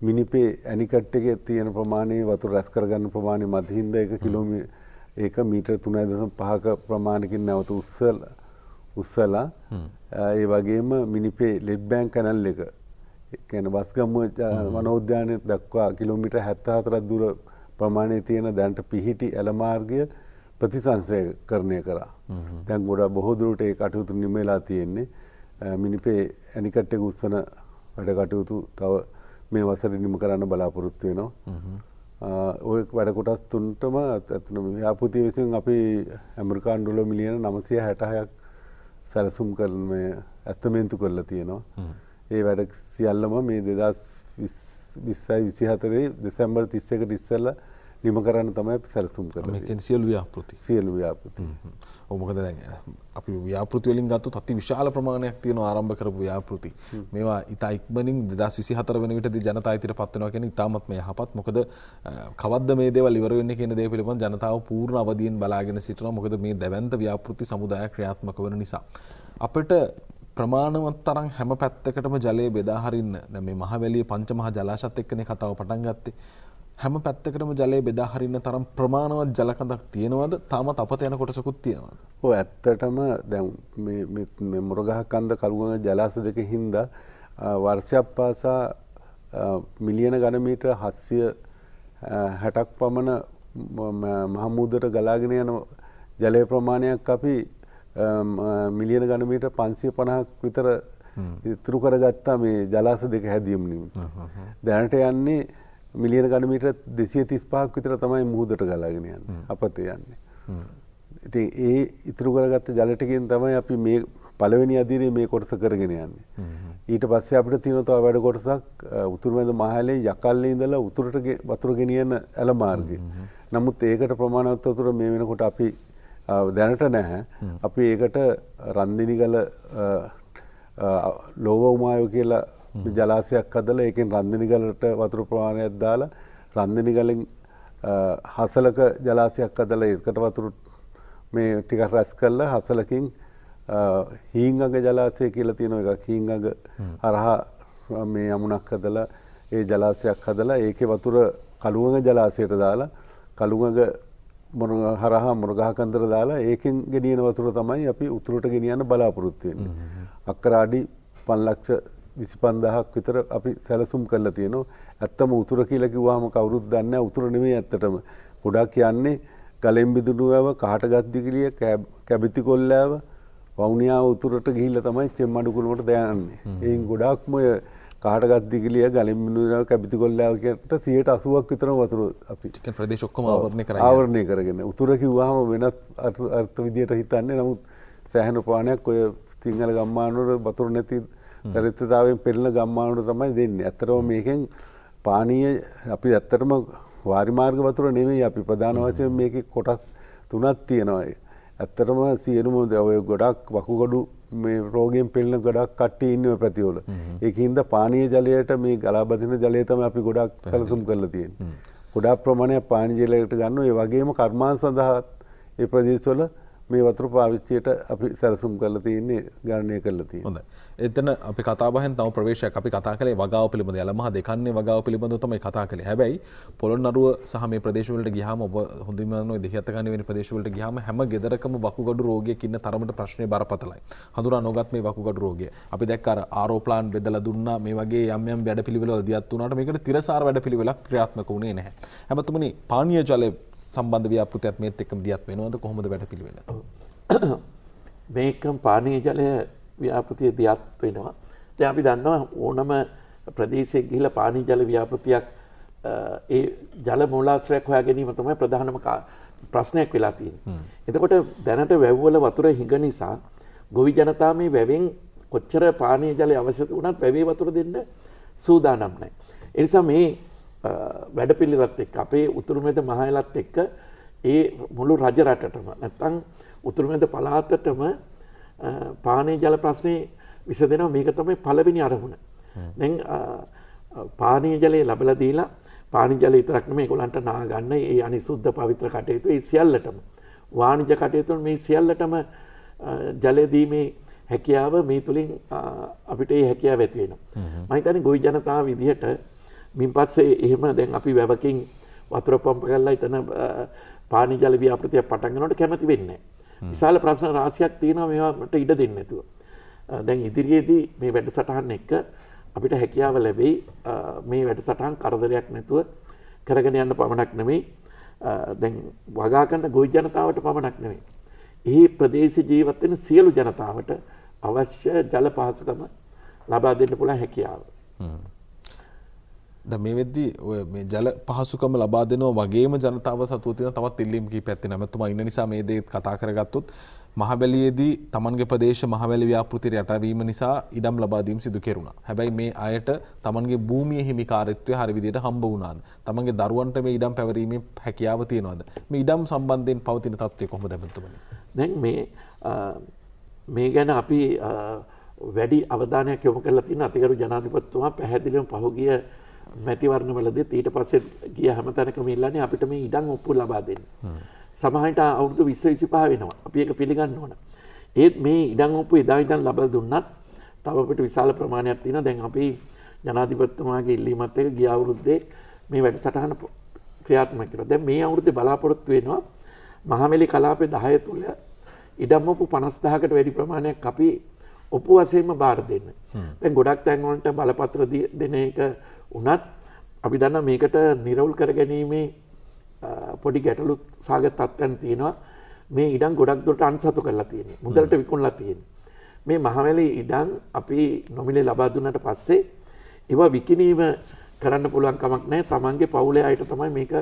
මිනිපේ ඇනිකට්ටගේ තියෙන ප්‍රමාණය වතු රැස් කරගන්න ප්‍රමාණය මධහින්ද එක කිලෝමි ඒක මීටර් තුනයි දෙසම් පහක ප්‍රමාණකින් නැවත උත්සල උත්සලා ඒ වගේම මිනිපේ ලෙඩ් බෑන් කැනල් එක කැන වස්ගම්ම වනෝද්‍යානය දක්වා කිලෝමිට හැත්තාතරත් දුර ප්‍රමාණය තියෙන දැන්ට පිහිටි ඇලමාර්ගය ප්‍රතිසංසය කරණය කරා දැන් ගොඩා බොහෝදුරට ඒ කටයුතු නිමේලා තියෙන්නේ මිනිපේ ඇනිකට්ටෙක උත්සන වැඩ කටයුතු තව මේ වසර නිම කරන්න බලාපොරොත්තු වෙනවා ඔය වැඩකොටස් තුන්ටම ඇත්න ්‍යාපති විසින් අපි ඇමරිකාන් ඩොල මිලියන නමසය හැටහයක් සැලසුම් කරන ඇත්තමේන්තු කරලා තියෙනවා ඒ වැඩ සියල්ලම මේ දෙදස් විස්සයි විසිහතරේ දෙසැම්බර් තිස්සකට ඉස්සල්ල නිම කරන්න තමයි සැලසුම් කර සියලු ව්‍යාපෘති සියලු ව්‍යාපෘති ඔමකද අපි ව්‍යාපෘති වලින් ගත්තු තත්ති විශාල ප්‍රමාණයක් තියෙන ආරම්භ කරපු ව්‍යාපෘති මේවා ඉතා ඉක්මනින් දෙදස් විසි හතර වෙන විට ජනතායිතයට පත්වනවා කියෙන ඉතාමත් මේ යහපත් මොකද කවද මේ දේවල් ඉවරවෙන්න කියෙන දේ පිළිබඳ ජනතාව පූර්ණ අවධියෙන් බලාගෙන සිටන මොකද මේ දැවන්ත ව්‍යාපෘති සමුදාය ක්‍රියාත්මක වන නිසා. අපට ප්‍රමාණවත් තරම් හැම පැත්තකටම ජලය බෙදාහරින්න දැ මේ මහවැලිය පංචමහ ජලාශත් එක්කන කතාව පටන් ගත්තේ හැම පැත්තකටම ජලය බෙදා හරින්න තරම් ප්‍රමාණවත් ජලකඳක් තියෙනවද තාමත් අපත යන කොටසකුත් තියෙනවද. ඕ ඇත්තටම දැන් මුරගහ කන්ද කළුවන ජලාස දෙක හින්දා වර්ෂයක් පාසා මිලියන ගණමීට හස්සිය හැටක් පමණ මහමුදට ගලාගෙන යන ජලය ප්‍රමාණයක් අපි මිලියන ගණමීට පන්සිය පණහක් විතර ඉතුරු කරගත්තා මේ ජලාස දෙක හැදීමනීම. දැනට යන්නේ මිලියන ගඩමිට දෙසිය තිස් පහක් විතර තමයි මුහදට ගලාගෙනයන් අපතේ යන්නේ. ඉති ඒ ඉතුරු කරගත්ත ජලටකෙන් තමයි අපි මේ පලවෙනි අදිරේ මේ කොටස කරගෙන යන්නේ. ඊට පස්සේ අපිට තියෙන තව වැඩ කොටසක් උතුරුමැද මහලේ යකල්ලේ ඉඳලා උතුරට වතුර ගෙනියන ඇල මාර්ගය. නමුත් ඒකට ප්‍රමාණවත් වතුර මේ වෙනකොට අපි දැනට නැහැ. අපි ඒකට රන්දිනිගල ලෝව උමායෝ කියලා ජලාසයක් අදල ඒකෙන් රන්දිනිගලට වතුර ප්‍රමාණයක් දාලා රන්දිනිගලින් හසලක ජලාසයක් අදල ඒකට වතුරු මේ ටික රැස් කල්ල හසලකින් හීංගග ජලාසය කියල තියෙන එක හීංගග හරහා මේ යමුණක් හදල ඒ ජලාසයක් හදලා ඒක වතුර කළුවඟ ජලාසයට දාලා කළුවඟ මොන හරහා මුරගහකන්දර දාලා ඒකෙන් ගෙනියන වතුර තමයි අපි උතුරට ගෙනියන්න බලාපොරොත්තුවෙන්. අක්කරාඩි පන්ලක්ෂ විසි පන්දහක් විතර අපි සැලසුම් කරලා තියනවා ඇත්තම උතුර කියලා කිව්වාම කවුරුත් දන්න උතුර නෙමේ ඇත්තටම ගොඩක් කියන්නේ ගලෙම්බිදුනුවව කාටගත්දිකිලිය කැබිති කොල්ලෑව වවුනියාව උතුරට ගිහිල්ල තමයි චෙම්මඩුකුළුමට දයන්නේ එයින් ගොඩක්ම කාටගත්දිකිලිය ගලින්මිනුව කැබිති කොල්ලෑවකට සියට අසුවක් විතර වතුර අපි ප්‍රදේශක්කම ආවරණය කර ආවරණය කරගෙන උතුර කිව්වාම වෙනත් අර්ථ විදියට හිතන්නේ නමුත් සෑහන පානයක් ඔය සිංහල ගම්මානුවට බතුර නැති චරිතතාවෙන් පෙරල ගම්මානට තමයි දෙන්න ඇතරව මේකෙන් පානීය අපි ඇත්තටම වාරිමාර්ග වතුර නෙවෙයි අපි ප්‍රධාන වශයෙන් මේක කොටස් තුනක් තියෙනවායි. ඇත්තටම සියලුම ඔය ගොඩක් වකුගඩු මේ රෝගෙන් පෙළෙන ගොඩක් කට්ටි ඉන්න ප්‍රතිවල. ඒක හින්දා පානීය ජලයට මේ ගලාබදින ජලය තමයි අපි ගොඩක් සැලසුම් කරලා තියෙන්නේ. ගොඩක් ප්‍රමාණයක් පානීය ජලයකට ගන්න ඒ වගේම කර්මාන් සඳහා ඒ ප්‍රදේශවල මේ වතුර පාවිච්චියට අපි සැලසුම් කරලා තියෙන්නේ ගණනය කරලා තියෙන්නේ. හොඳයි. එතන අපි කතාබහෙන් තම ප්‍රවේශයක් අපි කතා කළේ වගාව පිළිබඳ යලමහ දෙකන්නේ වගාව පිළිබඳව තමයි කතා කළේ. හැබැයි පොළොන්නරුව සහ මේ ප්‍රදේශවලට ගියාම ඔබ හොඳින්ම දන්නවා දෙහියත් ගන්න වෙන ප්‍රදේශවලට ගියාම හැම ගෙදරකම වකුගඩු රෝගියෙක් ඉන්න තරමට ප්‍රශ්නේ බරපතලයි. හඳුනා නොගත් මේ වකුගඩු රෝගය. අපි දැක්ක අර ආරෝප්ලාන් බෙදලා දුන්නා මේ වගේ යම් යම් වැඩපිළිවෙළවල දියත් වුණාට මේකට තිරසාර වැඩපිළිවෙලක් ක්‍රියාත්මක වුණේ නැහැ. හැමතුමනි පානීය ජලය සම්බන්ධ ව්‍යාපෘතියත් මේත් එක්කම දියත් වෙනවද කොහොමද වැඩපිළිවෙල? මේකම් පානීය ජලය ව්‍යාපෘතිය දියත් වෙනවා. දැන් අපි දන්නවා ඕනම ප්‍රදේශයක ගිහිල්ලා පානි ජල ව්‍යාපෘතියක් ඒ ජල මූලාශ්‍රයක් හොයා ගැනීම තමයි ප්‍රධානම ප්‍රශ්නයක් වෙලා තියෙන්නේ. එතකොට දැනට වැව්වල වතුර හිඟ නිසා ගොවි ජනතාව මේ වැවෙන් කොච්චර පානීය ජලය අවශ්‍ය වුණත් වැවේ වතුර දෙන්න සූදානම් නැහැ. ඒ නිසා මේ වැඩපිළිවෙලත් එක්ක අපේ උතුරුමෙද මහයලත් එක්ක ඒ මුළු රජ රටටම නැත්තම් උතුරුමෙද පළාතටම පානේ ජල ප්‍රශ්නය විස දෙනවා මේක තමයි පලවෙනි අරහුණ. දැන් පානය ජලය ලබලදීලා පානිජල ඉතරක්න මේ ගොලන්ට නාගන්න ඒ අනි සුද්ධ පවිත්‍ර කටයුතු ඒ සියල්ලටම. වානිජ කටයුතුන් මේ සියල්ලටම ජලදීමේ හැකියාව මේ තුළින් අපිට ඒ හැකියාව ඇතිවෙන. මහිතනි ගොයි ජනතා විදිහට මින් පස්සේ එහෙම දැන් අපි වැවකින් වතුර පොම්ප කල්ලා ඉතන පානිජල ව්‍යාපෘතිය පටන්ගනට කැමති වෙන්නේ. විශාල ප්‍රශ්න රාශියක් තියෙනවා මේවාට ඉඩ දෙන්න නැතුව. දැන් ඉදිරියේදී මේ වැඩසටහන් එක්ක අපිට හැකියාව ලැබෙයි මේ වැඩසටහන් කරදරයක් නැතුව කරගෙන යන්න පමණක් නෙමෙයි දැන් වගා කරන ගොවි ජනතාවට පමණක් නෙමෙයි. එහි ප්‍රදේශ ජීවත් වෙන සියලු ජනතාවට අවශ්‍ය ජල පහසුකම ලබා දෙන්න පුළුවන් හැකියාව. හ්ම්. ද මේ වෙද්දි ඔය මේ ජල පහසුකම ලබා දෙනවා වගේම ජනතාව සතුව තියෙන තවත් ඉල්ලීම් කිහිපයක් තියෙනවා. මම ඉන්න නිසා මේ දේ කතා කරගත්තොත් මහබැලියේදී තමන්ගේ ප්‍රදේශ මහවැලි ව්‍යාපෘතියට යටවීම නිසා ඉඩම් ලබා දීම සිදු කෙරුණා. හැබැයි මේ අයට තමන්ගේ භූමියේ හිමිකාරීත්වය හරි විදිහට හම්බ වුණාද? තමන්ගේ දරුවන්ට මේ ඉඩම් පැවරීමේ හැකියාව තියෙනවද? මේ ඉඩම් සම්බන්ධයෙන් පවතින තත්ත්වය කොහොමද මෙතුමනි? දැන් මේ මේ ගැන අපි වැඩි අවධානයක් යොමු කරලා තියෙන අතිගරු ජනාධිපතිතුමා පැහැදිලිවම පහුගිය මැතිවරණවලදත් ඊට පස්සෙත් ගිය හැම තැනකම ඉල්ලන්නේ අපිට මේ ඉඩම් ඔප්පු ලබා දෙන්න. සමහරට අවුරුදු 20 25 වෙනවා. අපි ඒක පිළිගන්න ඕන. ඒත් මේ ඉඩම් ඔප්පු එදා ඉඳන් ලබා දුන්නත් තව අපිට විශාල ප්‍රමාණයක් තියෙනවා. දැන් අපි ජනාධිපතිතුමාගේ ඉල්ලීමත් එක්ක ගිය අවුරුද්දේ මේ වැඩසටහන ක්‍රියාත්මක කරා. දැන් මේ අවුරුද්දේ බලාපොරොත්තු වෙනවා මහමෙලි කලාපේ 10 තුල ඉඩම් ඔප්පු 50000කට වැඩි ප්‍රමාණයක් අපි ඔප්පු වශයෙන්ම බාර දෙන්න. දැන් ගොඩක් තැන්වලට බලපත්‍ර දෙන එක උනත් අපි දන්න මේකට නිරවුල් කර ගැනීමේ පොඩි ගැටලුත් සාගත තත්ත්වයන් තියෙනවා මේ ඉඩම් ගොඩක් දුරට අන්සතු කරලා තියෙන්නේ මුදලට විකුණලා තියෙන්නේ මේ මහවැලේ ඉඩම් අපි නොමිලේ ලබා දුන්නට පස්සේ ඒවා විකිණීම කරන්න පුළුවන් කමක් නැහැ තමන්ගේ පවුලේ අයට තමයි මේක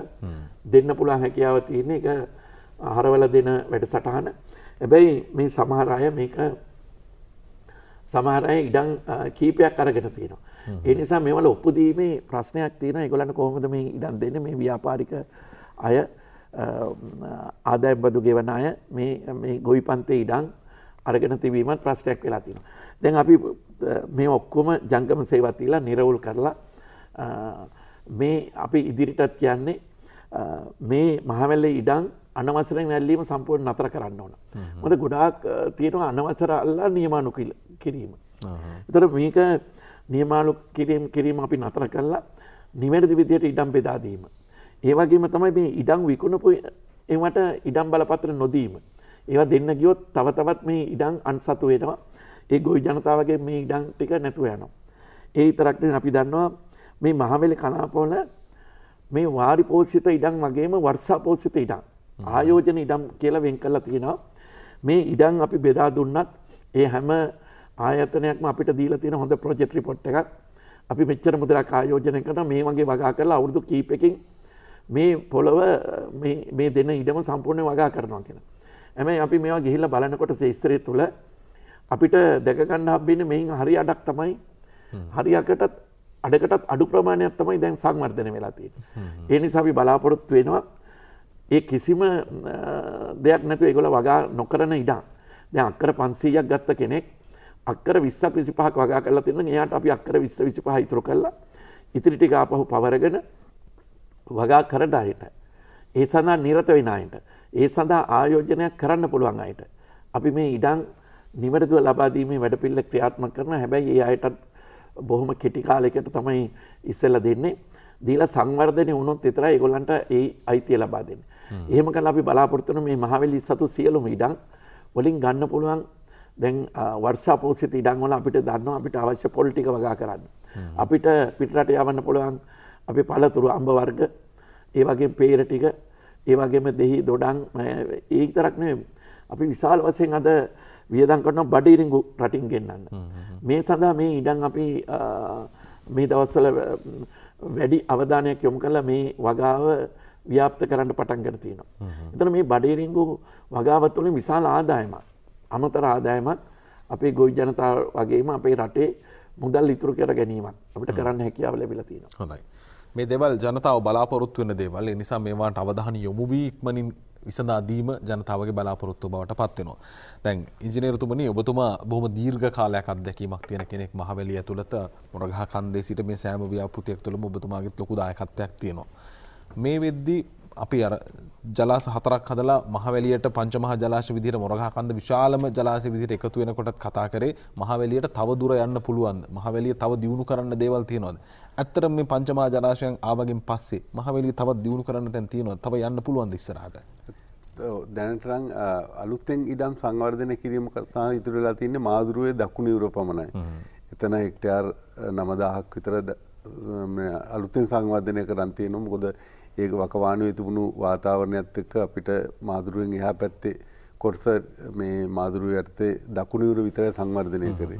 දෙන්න පුළුවන් හැකියාව තියෙන්නේ ඒක හරවල දෙන වැඩසටහන හැබැයි මේ සමහර අය මේක සමහර අය ඉඩම් කීපයක් අරගෙන තියෙනවා එනිසා මෙවල ඔප්පුදීමේ ප්‍රශ්නයක් තියෙන එකගොලන්න කොහොමද මේ ඉඩන් දෙන මේ ව්‍යාපාරික අය ආදැම් බදු ගෙවන අය මේ ගොයි පන්තේ ඉඩං අරගෙන තිබීමත් ප්‍රශ්නයක් වෙලා තින. දැන් අපි මේ ඔක්කොම ජංගම සේවතිලා නිරවුල් කරලා මේ අපි ඉදිරිටත් කියන්නේ මේ මහමැල්ල ඉඩං අනවසරෙන් ඇල්ලීම සම්පූර්ණ නතර කරන්න ඕන. මොද ගොඩාක් තියෙනවා අනවසර අල්ලා නියමානු කිරීම. එතර මේක නියමාලු කිරීම් කිරීම අපි නතර කරලා නිවැරදි විදියට ඉඩම් බෙදාදීම. ඒවගේම තමයි මේ ඉඩං විකුණපු එවට ඉඩම් බලපත්‍ර නොදීම. ඒවා දෙන්න ගියොත් තවතවත් මේ ඉඩං අන්සතුවයටවා ඒ ගොයි ජනතාවගේ මේ ඉඩං ටික නැතුව යනවා. ඒ ඉතරක්ට අපි දන්නවා මේ මහවෙලි කනාපෝල මේ වාරි පෝෂිත ඉඩං වගේම වර්ෂා පෝෂිත ඉඩං ආයෝජන ඉඩම් කියල වෙන් කරලා තියෙනවා. මේ ඉඩං අපි බෙදා දුන්නත් ඒ හැම ආයතනයක්ම අපිට දීලා තියෙන හොඳ ප්‍රොජෙක්ට් රිපෝට් එකක් අපි මෙච්චර මුදලක් ආයෝජනය කරනවා මේ වගේ වගා කරලා අවුරුදු කීපයකින් මේ පොළව මේ දෙන ඉඩම සම්පූර්ණයෙන් වගා කරනවා කියලා. හැබැයි අපි මේවා ගිහිල්ලා බලනකොට ශේස්ත්‍රය තුල අපිට දැක ගන්න හම්බෙන්නේ මේන් හරි අඩක් තමයි. හරියකටත් අඩකටත් අඩු ප්‍රමාණයක් තමයි දැන් සංවර්ධනය වෙලා තියෙන්නේ. ඒ නිසා අපි බලාපොරොත්තු වෙනවා ඒ කිසිම දෙයක් නැතුව ඒගොල්ල වගා නොකරන ඉඩක්. දැන් අක්කර 500ක් ගත්ත කෙනෙක් අක්කර විස්සක් විසිපහක් වගා කරලා තින්න එයාට අපි අක්කර විස්ස විසිපහ ඉතුරු කරලා ඉතිරි ටික ආපහු පවරගෙන වගා කරන අයට ඒ සඳහා නිරත වෙන අයට ඒ සඳහා ආයෝජනයක් කරන්න පුළුවන් අයට අපි මේ ඉඩම් නිවැරදිව ලබා දීමේ වැඩපිළිවෙල ක්‍රියාත්මක කරන හැබැයි ඒ අයට බොහොම කෙටි කාලයකට තමයි ඉස්සෙල්ලා දෙන්නේ දීලා සංවර්ධනය වුණොත් විතරයි ඒගොල්ලන්ට ඒ අයිතිය ලබා දෙන්නේ. එහෙම කරලා අපි බලාපොරොත්තු වෙන මේ මහවැලි සතු සියලුම ඉඩම් වලින් ගන්න පුළුවන් දැන් වර්ෂාපෝසි ඉඩංවල අපිට දන්න අපිට අවශ්‍ය පොල්ටික වගා කරන්න. අපිට පිටරට යවන්න පුළුවන් අපි පලතුරු අම්බ වර්ග ඒවගේ පේර ටික ඒවගේම දෙහි දොඩන් ඒතරක්නේ අපි විශාල් වසයෙන් අද වියදන් කරන බඩීරිංගු රටින් ගෙන්න්න. මේ සඳහා මේ ඉඩන් අපි මේ දවස්වල වැඩි අවධානයක් යොම් කල මේ වගාව ව්‍යාප්ත කරන්න පටන් කරතිනවා. එතන මේ බඩේරිංගු වගාවත්තුලින් විශාල ආදායමක්. අමතර ආදායමත් අපේ ගොවි ජනතාව වගේම අපේ රටේ මුදල් ඉතුරු කර ගැනීමත් අපිට කරන්න හැකියාව ලැබිලා තියෙනවා. හොඳයි. මේ දෙවල් ජනතාව බලාපොරොත්තු වෙන දේවල්. ඒ නිසා මේවාට අවධානය යොමු වී ඉක්මනින් විසඳාදීම ජනතාවගේ බලාපොරොත්තු බවට පත්වෙනවා. දැන් ඉජිනේරතුමනි ඔබතුමා බොහම දීර්ඝ කාලයක් අත්දැකීමක් තියෙන කෙනෙක් මහවැලිය ඇතුළත මොරගහ කන්දේ සිට මේ සෑම ව්‍යාපෘතියක් තුළම ඔබතුමාගේත් ලොකු දායකත්වයක් තියෙනවා. මේ වෙද්දී අපි අර ජලාස හතරක් හදලා මහවැලියට පංචමහා ජලාශ විදිහට මොරගහකන්ද විශාලම ජලාශය විදිහට එකතු වෙනකොටත් කතා කරේ මහවැලියට තව දුර යන්න පුළුවන්ද මහවැලිය තව දියුණු කරන්න දේවල් තියෙනවද ඇත්තටම මේ පංචමහා ජලාශයන් ආවගෙන් පස්සේ මහවැලිය තවත් දියුණු කරන්න තැන් තියෙනවද තව යන්න පුළුවන්ද ඉස්සරහට දැනට නම් අලුතෙන් ඉඩම් සංවර්ධනය කිරීම සහ ඉතුරු වෙලා තින්නේ මාදුරුවේ දකුණු යුරෝප පමණයි එතන හෙක්ටයාර් 9000ක් විතර අලුතෙන් සංවර්ධනය කරන් තියෙනවා මොකද ඒක වකවානුවේ තිබුණු වාතාවරණයත් එක්ක අපිට මාදුරුවෙන් එහා පැත්තේ කොටස මේ මාදුරුව යටතේ දකුණු යුර විතරයි සංවර්ධනය කරේ.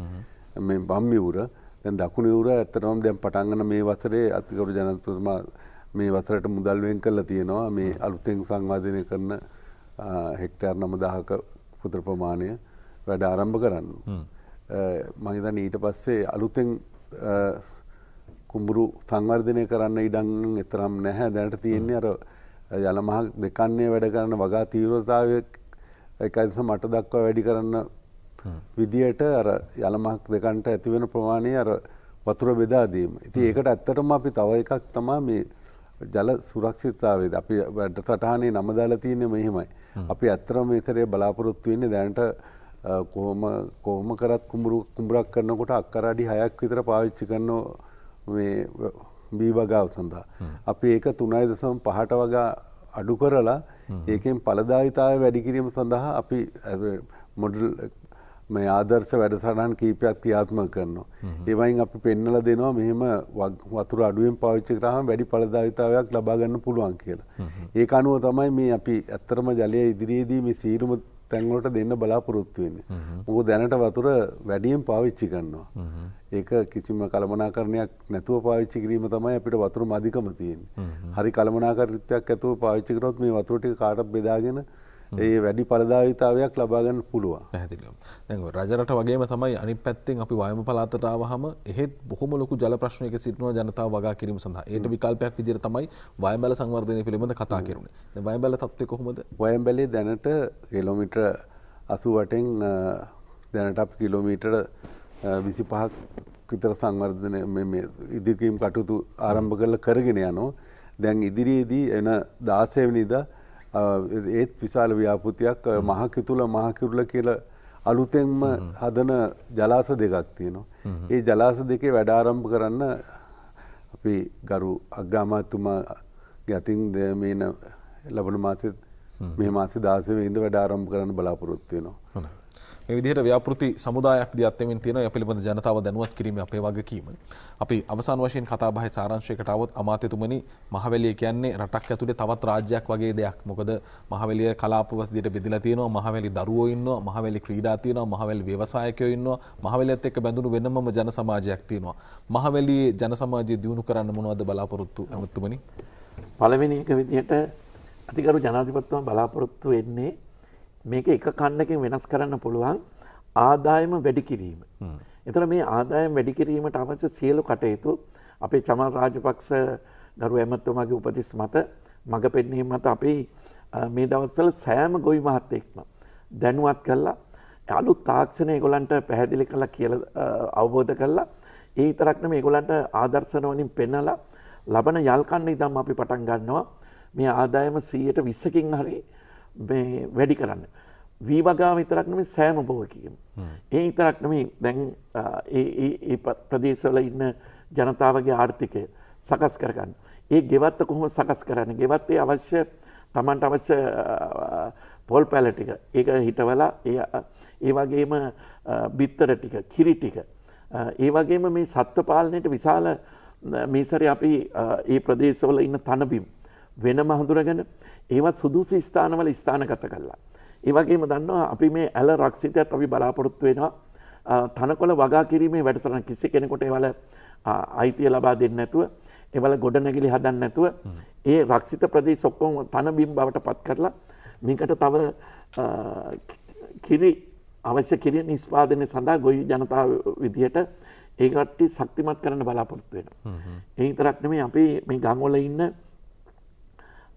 මේ බම්මි යුර දැන් දකුණු යුර ඇත්තටම දැන් පටන් ගන්න මේ වසරේ අතිගරු ජනාධිපතිතුමා මේ වසරට මුදල් වෙන් කරලා තියෙනවා මේ අලුතෙන් සංවර්ධනය කරන හෙක්ටර් 9000ක පුතර ප්‍රමාණය වැඩ ආරම්භ කරන්න. මම හිතන්නේ ඊට පස්සේ අලුතෙන් කුඹුරු සංවර්ධනය කරන්න ඉඩන් එතරම් නැහැ දැනට තියෙන්නේ අර යළමහ දෙකන්නේ වැඩ කරන්න වගා තීව්‍රතාවය එකයිස මට දක්වා වැඩි කරන්න විදියට අර යළමහක් දෙකන්ට ඇතිවෙන ප්‍රමාණය අර වතුර බෙදාදීම. ඉති ඒකට ඇත්තටම අපි තව එකක් තමා මේ ජල සුරක්ෂිතාවේද අපි වැඩ සටහනේ නමදාලා තියන්නේ මෙහෙමයි. අපි ඇත්තරම මේතරය බලාපොරොත්තු වෙන්නේ දැනට කොහොම කොහොම කරත් කුඹුරු කුඹුරක් කරනකොට අක්කර අඩි 6ක් විතර පාවිච්චි කරනවා මේ බීවගාව සඳහා අපි ඒක තුනයි දසම් පහට වගා අඩු කරලා ඒකෙන් පලදායිතාව වැඩිකිරීම සඳහා අපි මොඩල් මේ ආදර්ශ වැඩසටහන් කීපයක් ක්‍රියාත්මක කරනවා. ඒවයින් අපි පෙන්නලා දෙනවා මෙහෙම වතුර අඩුවෙන් පාවිච්චි කරාම වැඩි ඵලදායිතාවයක් ලබා ගන්න පුළුවන් කියලා. ඒක අනුව තමයි මේ අපි ඇත්තටම ජලය ඉදිරියේදී මේ සීරුම තැන්වලට දෙන්න බලාපොරොත්තු වෙන්නේ. මොකද දැනට වතුර වැඩියෙන් පාවිච්චි කරනවා. ඒක කිසිම කළමනාකරණයක් නැතුව පාවිච්චි කිරීම තමයි අපිට වතුර මධිකම තියෙන්නේ. හරි කළමනාකරණයක් ඇතුව පාවිච්චි කරොත් මේ වතුර ටික කාටත් බෙදාගෙන ඒ වැඩි පලදාවිතාවයක් ලබාගන්න පුළුවන් පැහැති රජරට වගේ තමයි අනි පැත්තෙන් අපි වයම පලාතටාව හම එහෙත් බොහොම ලොකු ජල ප්‍රශ්නයක සිටනවා ජනතාව වගා කිරීම සඳහා ඒට විකල්පයක් විදිර තමයි වයබැල සංවර්ධනය පිළිබඳ කතා කරුණේ වයබැල තත්වය කොහොමද වයම්බැලේ දැනට කෙලොමිට අසුවටෙන් දැනට අප කිලෝමීට විසි පහක් විතර සංවර්ධනය ඉදිකීම් කටුතු ආරම්භ කරල කරගෙන යනෝ දැන් ඉදිරියේදී එන දාසයවනිදා ඒත් විශාල ව්‍යාපෘතියක් මහකිතුල මහකිරුල කියලා අලුතෙන්ම හදන ජලාස දෙකක් තියෙනවා. ඒ ජලාස දෙකේ වැඩාරම්භ කරන්න අපි ගරු අග්‍රාමාත්තුමා ගැතින් මේන ලබන මාසෙත් මේ මාසෙ 16 වෙනිදා වැඩ ආරම්භ කරන්න බලාපොරොත්තු වෙනවා. මේ විදිහට ව්‍යාපෘති සමුදායක් දියත්වෙමින් තියෙනවා ඒ පිළිබඳ ජනතාව දැනුවත් කිරීම අපේ වගකීම. අපි අවසාන වශයෙන් කතා බහේ සාරාංශයකට આવොත් අමාත්‍යතුමනි මහවැලිය කියන්නේ රටක් ඇතුලේ තවත් රාජ්‍යයක් වගේ දෙයක්. මොකද මහවැලිය කලාප විදිහට බෙදලා තියෙනවා. මහවැලි දරුවෝ ඉන්නවා, මහවැලි ක්‍රීඩා තියෙනවා, මහවැලි ව්‍යවසායකයෝ ඉන්නවා. මහවැලියත් එක්ක බැඳුණු වෙනමම ජන සමාජයක් තියෙනවා. මහවැලියේ ජන සමාජය දියුණු කරන්න මොනවද බලාපොරොත්තු අමාත්‍යතුමනි? පළවෙනි එක විදිහට අධිකරු ජනාධිපතිතුමා බලාපොරොත්තු වෙන්නේ මේක එක කණ්ඩකින් වෙනස් කරන්න පුළුවන් ආදායම වැඩි කිරීම. එතන මේ ආදායම් වැඩි කිරීමට අවශ්‍ය සියලු කටයුතු අපේ චමල් රාජපක්ෂ ගරු ඇමතුමාගේ උපතිස් මත මඟ පෙන්වීම මත අපි මේ දවස්වල සෑම ගොවි මහත්තයෙක්ම දැනුවත් කළා අලුත් තාක්ෂණය ඒගොල්ලන්ට පැහැදිලි කළා කියලා අවබෝධ කළා ඒ විතරක් නෙමෙයි ඒගොල්ලන්ට ආදර්ශන වලින් පෙන්නලා ලබන යල්කන්න ඉදන් අපි පටන් ගන්නවා මේ ආදායම 120කින් හරියි මේ වැඩි කරන්න. වී වගාව විතරක්නම සෑම බොහකීම. ඒ ඉතරක්නම දැන් ඒ ප්‍රදේශවල ඉන්න ජනතාවගේ ආර්ථිකය සකස් කරගන්න. ඒ ගෙවත්ත කොහොම සකස් කරන්න ගෙවත්තේ අවශ්‍ය තමන්ට අවශ්‍ය පොල් පැලටික ඒක හිටවලා ඒ වගේම බිත්තර ටික කිරි ටික. ඒ වගේම මේ සත්ව පාලනයට විශාල මේසර අපි ඒ ප්‍රදේශවල ඉන්න තනබිම් වෙනම හඳුරගෙන ඒවත් සුදුසු ස්ථානවල ස්ථානගත කරලා. ඒවගේම දන්නවා අපි මේ ඇල රක්ෂිතයත් අපි බලාපොරොත්තු වෙනවා තනකොළ වගා කිරීමේ වැඩසරන කිසි කෙනෙකොට වල අයිතිය ලබා දෙන්න නැතුව එවල ගොඩනැගිලි හදන්න නැතුව ඒ රක්ෂිත ප්‍රදේ සොක්කොම තනබිම් බවට පත් කරලා මේකට තව කිරි අවශ්‍ය කිරිය නිස්පාදනය සඳහා ගොයි ජනතාව විදිහට ඒකට්ටි ශක්තිමත් කරන්න බලාපොරොත්තු වෙන. ඒ විතරක් නෙමෙයි අපි මේ ගම්වල ඉන්න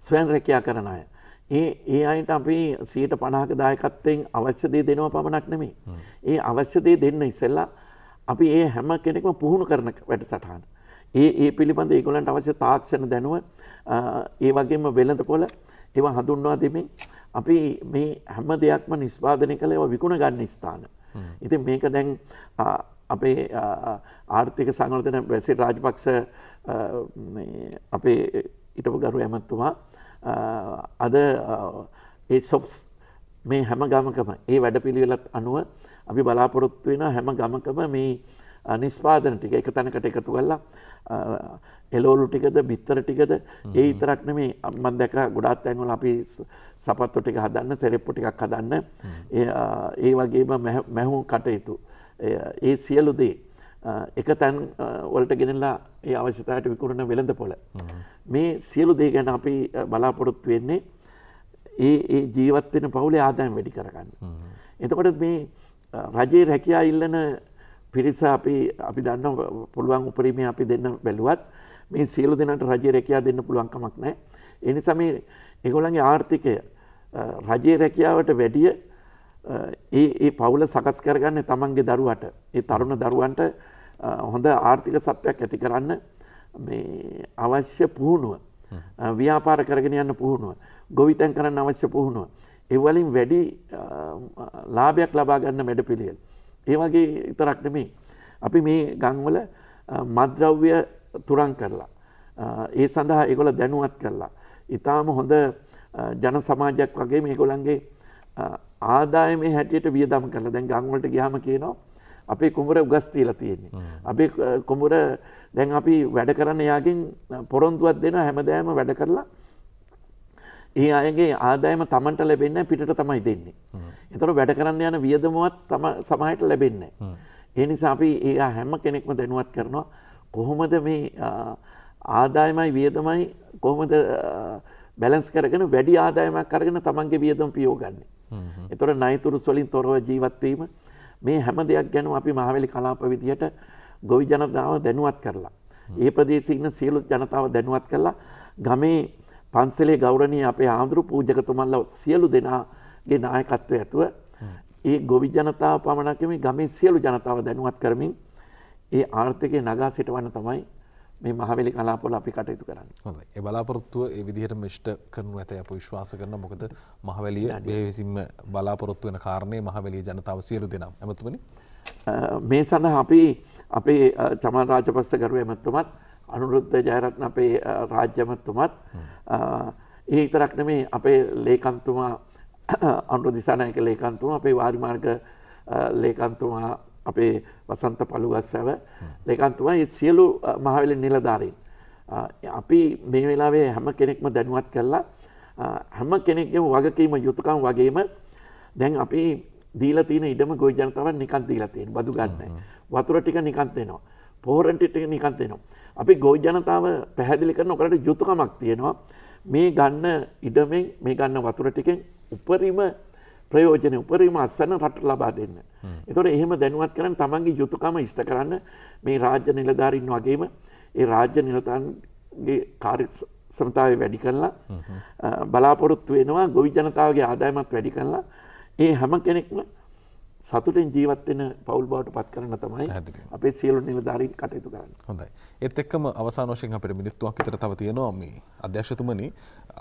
ස්වයන් රැකයා කරන අය. ඒ ඒ අයිට අපි සීට පනාක දායකත්තයෙන් අවශ්‍යදය දෙනවා පමණක් නෙමේ. ඒ අවශ්‍යදය දෙන්න ඉස්සෙල්ලා අපි ඒ හැම කෙනෙක්ම පුහුණු කරන වැඩ සටහන්. ඒ ඒ පිළිබඳ ඒගොලන්ට අවශ්‍ය තාක්ෂණ දැනුව ඒ වගේම වෙළඳ පොල ඒවා හඳුන්වා දෙමින් අපි මේ හැම දෙයක්ම නිස්පාදනය කළ ඒවා විකුණ ගන්න ස්ථාන. ඉතින් මේක දැන් අපේ ආර්ථික සංවර්ධන වැසි රාජපක්ෂ අපේ ඉටපු ගරු ඇමත්තුමා අද ඒ සොප්ස් මේ හැම ගමකම ඒ වැඩ පිළිවෙලත් අනුව අපි බලාපොරොත්තු වෙන හැම ගමකම මේ නිස්පාදන ටික එක තැනකට එකතු කල්ලා එලෝලු ටිකද බිත්තර ටිකද ඒ ඉතරක්න මේ අම්මත් දැක ගොඩාත් ඇංගුල අපි සපත්තු ටික හදන්න සෙරෙප්පු ටිකක් හදන්න ඒ වගේම මැහුම් කටයුතු ඒ සියලු දේ එක තැන් වලට ගෙනල්ලා ඒ අවශ්‍යතායට විකුණන වෙළඳ පොළ. මේ සියලු දේ ගැන අපි බලාපොරොත්තු වෙන්නේ ඒ ඒ ජීවත්වෙන පවුලේ ආදායම් වැඩි කරගන්න. එතකොට මේ රජයේ රැකියා ඉල්ලන පිරිස අපි අපි දන්න පුළුවන් උපරිමය අපි දෙන්න බැලුවත් මේ සියලු දෙනට රජයේ රැකියා දෙන්න පුළුවන් කමක් නැහැ. ඒ නිසා මේ ඒගොල්ලන්ගේ ආර්ථිකය රජයේ රැකියාවට වැඩිය ඒ ඒ පවුල සකස් කරගන්න තමන්ගේ දරුවට ඒ තරුණ දරුවන්ට හොඳ ආර්ථික සත්වයක් ඇති කරන්න මේ අවශ්‍ය පුහුණුව ව්‍යාපාර කරගෙන යන්න පුහුණුව ගොවිතැන් කරන්න අවශ්‍ය පුහුණුව. එවලින් වැඩි ලාභයක් ලබා ගන්න මැඩ පිළියල්. ඒ වගේ ඉතරක් නෙමේ. අපි මේ ගංවල මද්‍රව්‍ය තුරන් කරලා. ඒ සඳහා ඒගොල දැනුවත් කරලා. ඉතාම හොඳ ජන සමාජයක් වගේ මේගොලන්ගේ ආදායමේ හැටියට වියදම් කරලා දැන් ගම්වලට ගියාම කියනවා අපේ කුඹර උගස් තියලා තියෙන්නේ. අපේ කුඹර දැන් අපි වැඩ කරන යාගෙන් පොරොන්දුවක් දෙනවා හැමදාම වැඩ කරලා ඒ අයගේ ආදායම තමන්ට ලැබෙන්නේ පිටට තමයි දෙන්නේ. ඒතර වැඩ කරන්න යන වියදමවත් තම සමාජයට ලැබෙන්නේ ඒ නිසා අපි ඒ හැම කෙනෙක්ම දැනුවත් කරනවා කොහොමද මේ ආදායමයි වියදමයි කොහොමද බැලන්ස් කරගෙන වැඩි ආදායමක් කරගෙන තමන්ගේ වියදම් පියෝගන්නේ. එතොට නයිතුරු ස්වලින් තොරව ජීවත්වීම මේ හැම දෙයක් ගැනු අපි මහවැලි කලාප විදිහට ගොවි ජනතාව දැනුවත් කරලා. ඒ ප්‍රදේශඉන්න සියලු ජනතාව දැනුවත් කරලා ගමේ පන්සලේ ගෞරණය අපේ ආන්දුරු පූජකතුමල්ල සියලු දෙනාගේ නායකත්ව ඇතුව ඒ ගොවි ජනතාව පමණකම ගමේ සියලු ජනතාව දැනුවත් කරමින් ඒ ආර්ථකය නගා සිටවන්න තමයි මේ මහවැලි කලාපොල අපි කටයුතු කරන්න හොඳ ඒ බලාපොරොත්තුව ඒ විදිහට මිෂ්ට කරනු ඇත අප විශ්වාස කරන මොකද මහවැලිය විසින්ම බලාපොරොත්තු වෙන කාරණය මහවැලිය ජනතාව සියලු දෙනම් ඇමතුමනි මේ සඳහා අපි අපේ චමන් රාජපස්ස කරුව ඇමත්තුමත් අනුරුද්ධ ජයරත්න අපේ රාජ්‍යමත්තුමත් ඒ ඉතරක් නෙමේ අපේ ලේකන්තුමා අනුරු දිසානායක ලේකන්තුම අපේ වාරිමාර්ග ලේකන්තුමා අපේ වසන්ත පළුගස්සව ලේකන්තුමයි සියලු මහවිල නිලධාරීන්. අපි මේ වෙලාවේ හැම කෙනෙක්ම දැනුවත් කරලා හැම කෙනෙක්ගේම වගකීම යුතුකම් වගේම දැන් අපි දීල තියන ඉඩම ගොජනතාව නිකන් දීලතියෙන් බදු ගන්න වතුර ටික නිකන්තේනවා පෝරන්ටිට නිකන්තේනවා. අපි ගෝජනතාව පැහැදිලි කරන ඔකට යුතුකමක් තියෙනවා මේ ගන්න ඉඩමෙන් මේ ගන්න වතුර ටිකෙන් උපරිම ප්‍රයෝජනය උපරිම අස්සන රට ලබා දෙන්න. එතොට එහෙම දැනුවත් කරන තමන්ගේ යුතුකම ඉෂ්ට කරන්න මේ රාජ්‍ය නිලධාරින් වගේම ඒ රාජ්‍ය නිලතන්ගේ කාරි සමතාව වැඩි කරලා බලාපොරොත්තු වෙනවා ගොවි ජනතාවගේ ආදායමත් වැඩි කරලා ඒ හැම කෙනෙක්ම සතුටෙන් ජීවත් වෙන පවුල් බවට පත් කරන්න තමයි අපේ සියලු නිලධාරීන් කටයුතු කරන්නේ. හොඳයි. ඒත් එක්කම අවසාන වශයෙන් අපිට මිනිත්තුවක් විතර තව තියෙනවා මේ අධ්‍යක්ෂතුමනි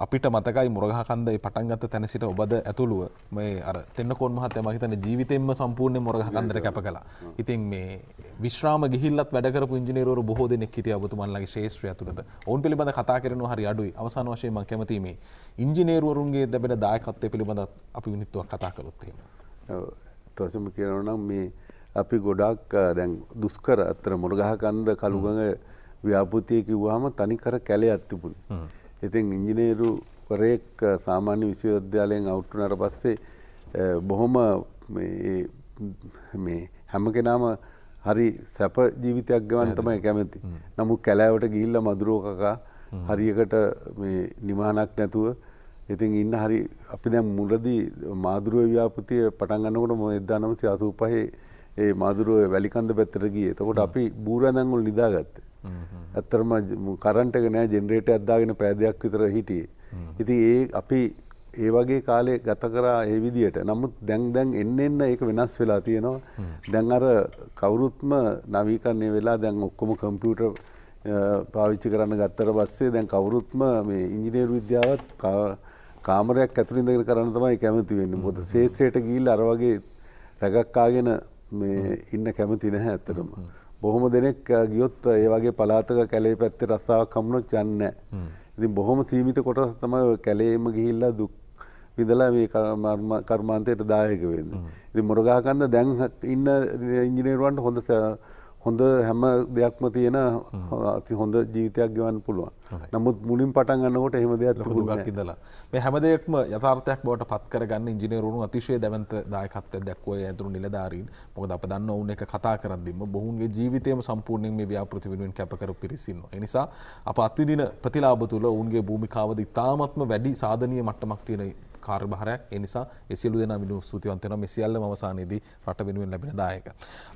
අපිට මතකයි මුරගහ කන්දේ පටන් ගත්ත තැන සිට ඔබද ඇතුළුව මේ අර තෙන්නකෝන් මහත්තයා මම හිතන්නේ ජීවිතේම සම්පූර්ණයෙන් මුරගහ කන්දර කැප කළා. ඉතින් මේ විශ්‍රාම ගිහිල්ලත් වැඩ කරපු ඉංජිනේරුවරු බොහෝ දෙනෙක් හිටියා ඔබතුමන්ලගේ ශේෂ්ත්‍රය ඇතුළත. ඔවුන් පිළිබඳ කතා කරනවා හරි අඩුයි. අවසාන වශයෙන් මම කැමතියි මේ ඉංජිනේරුවරුන්ගේ ලැබෙන දායකත්වය පිළිබඳ අපි මිනිත්තුවක් කතා කළොත් එහෙම. ඇත්ත වසම කියනවනම් මේ අපි ගොඩක් දැන් දුස්කර අතර මොරගහකන්ද කළුගඟ ව්‍යාපෘතිය කිව්වාම තනිකර කැලේ අත්තිබුණ. ඉතින් ඉංජිනේරු වරයෙක් සාමාන්‍ය විශ්වවිද්‍යාලයෙන් අවුට්ටුනර පස්සේ බොහොම හැම කෙනාම හරි සැප ජීවිතයක් ගවන් තමයි කැමති. නමුත් කැලෑවට ගිහිල්ල මදුරෝකකා හරියකට නිමානක් නැතුව ඉතින් ඉන්න හරි අපි දැන් මුලදී මාදුරුව ව්‍යාපතිය පටන් ගන්නකොට ම එදදානමසි අසූ පහේ ඒ මාදුරුව වැලිකන්ද පැත්තර ගිය තකොට අපි බූරදැංගුල් නිදාගත්ත. ඇත්තරම කරන්ටක නෑ ජෙනරේට අදදාගෙන පෑදයක් විතර හිටියේ. ඉති ඒ අපි ඒ වගේ කාලේ ගත කරා ඒ විදියට නමුත් දැන් දැන් එන්න එන්න ඒක වෙනස් වෙලා තියෙනවා දැන් අර කවුරුත්ම නවීකරණය වෙලා දැන් ඔක්කොම කම්පියුටර් පාවිච්චි කරන්න ගත්තර පස්සේ දැන් කවුරුත්ම මේ ඉංජිනේරු විද්‍යාවත් කාමරයක් ඇතුරින් දෙගෙන කරන්න තමයි කැමති වෙන්න මොද ශේත්‍රයට ගිල් අරවගේ රැගක්කාගෙන මේ ඉන්න කැමති නැහැ ඇත්තරම. බොහොම දෙනෙක් ගියොත් ඒ වගේ පලාතක කැලේ පැත්තේ රස්සාාවක් කමුණොත් යන්න. ඉතින් බොහොම සීමිත කොට තමයි කැලේම ගිහිල්ලා දුක් විදලා මේ කර්මාන්තයට දායක වෙන්න. ඉතින් මොරගහකන්ද දැන් ඉන්න ඉංජිනේරුවන්ට හොඳ හොඳ හැම දෙයක්ම තියෙන අති හොඳ ජීවිතයක් ගවන් පුළුවන් නමුත් මුලින් පටන් ගන්නකොට එහෙම දෙයක් ගක් ඉදලා මේ හැමදෙක්ම යථාර්ථයක් බවට පත්කරගන්න ඉජිනරුණු අතිශය දැවන්ත දායකත්වය දක්ව ඇතුරු නිලධාරීන් මොකද අප දන්න ඔවුන් එක කතා කරදදිම බොහුන්ගේ ජීවිතයම සම්පූර්ණයෙන් මේ ව්‍යාපෘති වෙනුවෙන් කැපකර පිරිසින්න එනිසා අප අත්විදින ප්‍රතිලාබ තුළ ඔවුන්ගේ භූමිකාවද ඉතාමත්ම වැඩි සාධනය මට්ටමක් තියෙන කාර්යභාරයක්. ඒ නිසා ඒ සියලු දෙනා මිනු ස්තුතිවන්ත වෙනවා. මේ සියල්ලම අවසානයේදී රට වෙනුවෙන් ලැබෙන දායක.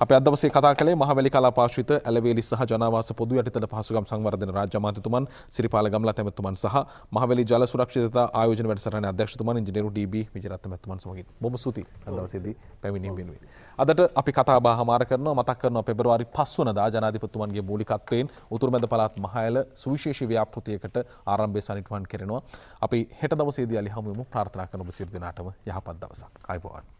අපි අද දවසේ කතා කළේ මහවැලි කලාපාශ්‍රිත ඇලවේලි සහ ජනාවාස පොදු යටිතල පහසුකම් සංවර්ධන රාජ්‍ය අමාත්‍යතුමන් සිරිපාල ගම්ලා ඇමතුමන් සහ මහවැලි ජල සුරක්ෂිතතා ආයෝජන වැඩසටහන අධ්‍යක්ෂතුමන් ඉංජිනේරු ඩී.බී. විජයරත්න මැතිතුමන් සමගින් බොහොම ස්තුතියි අද දවසේදී පැමිණීම වෙනුවෙන්. අදට අපි කතා බහ හමාර කරනවා මතක් කරනවා පෙබරවාරි 5 වෙනිදා ජනාධිපතිතුමන්ගේ මූලිකත්වයෙන් උතුරුමැද පළාත් මහයල සුවිශේෂී ව්‍යාපෘතියකට ආරම්භය සනිටුහන් කරනවා. අපි හෙට දවසේදී අලි හමුවෙමු ප්‍රාර්ථනා ප්‍රාර්ථනා කරන ඔබ සියලු දෙනාටම යහපත් දවසක්. ආයුබෝවන්.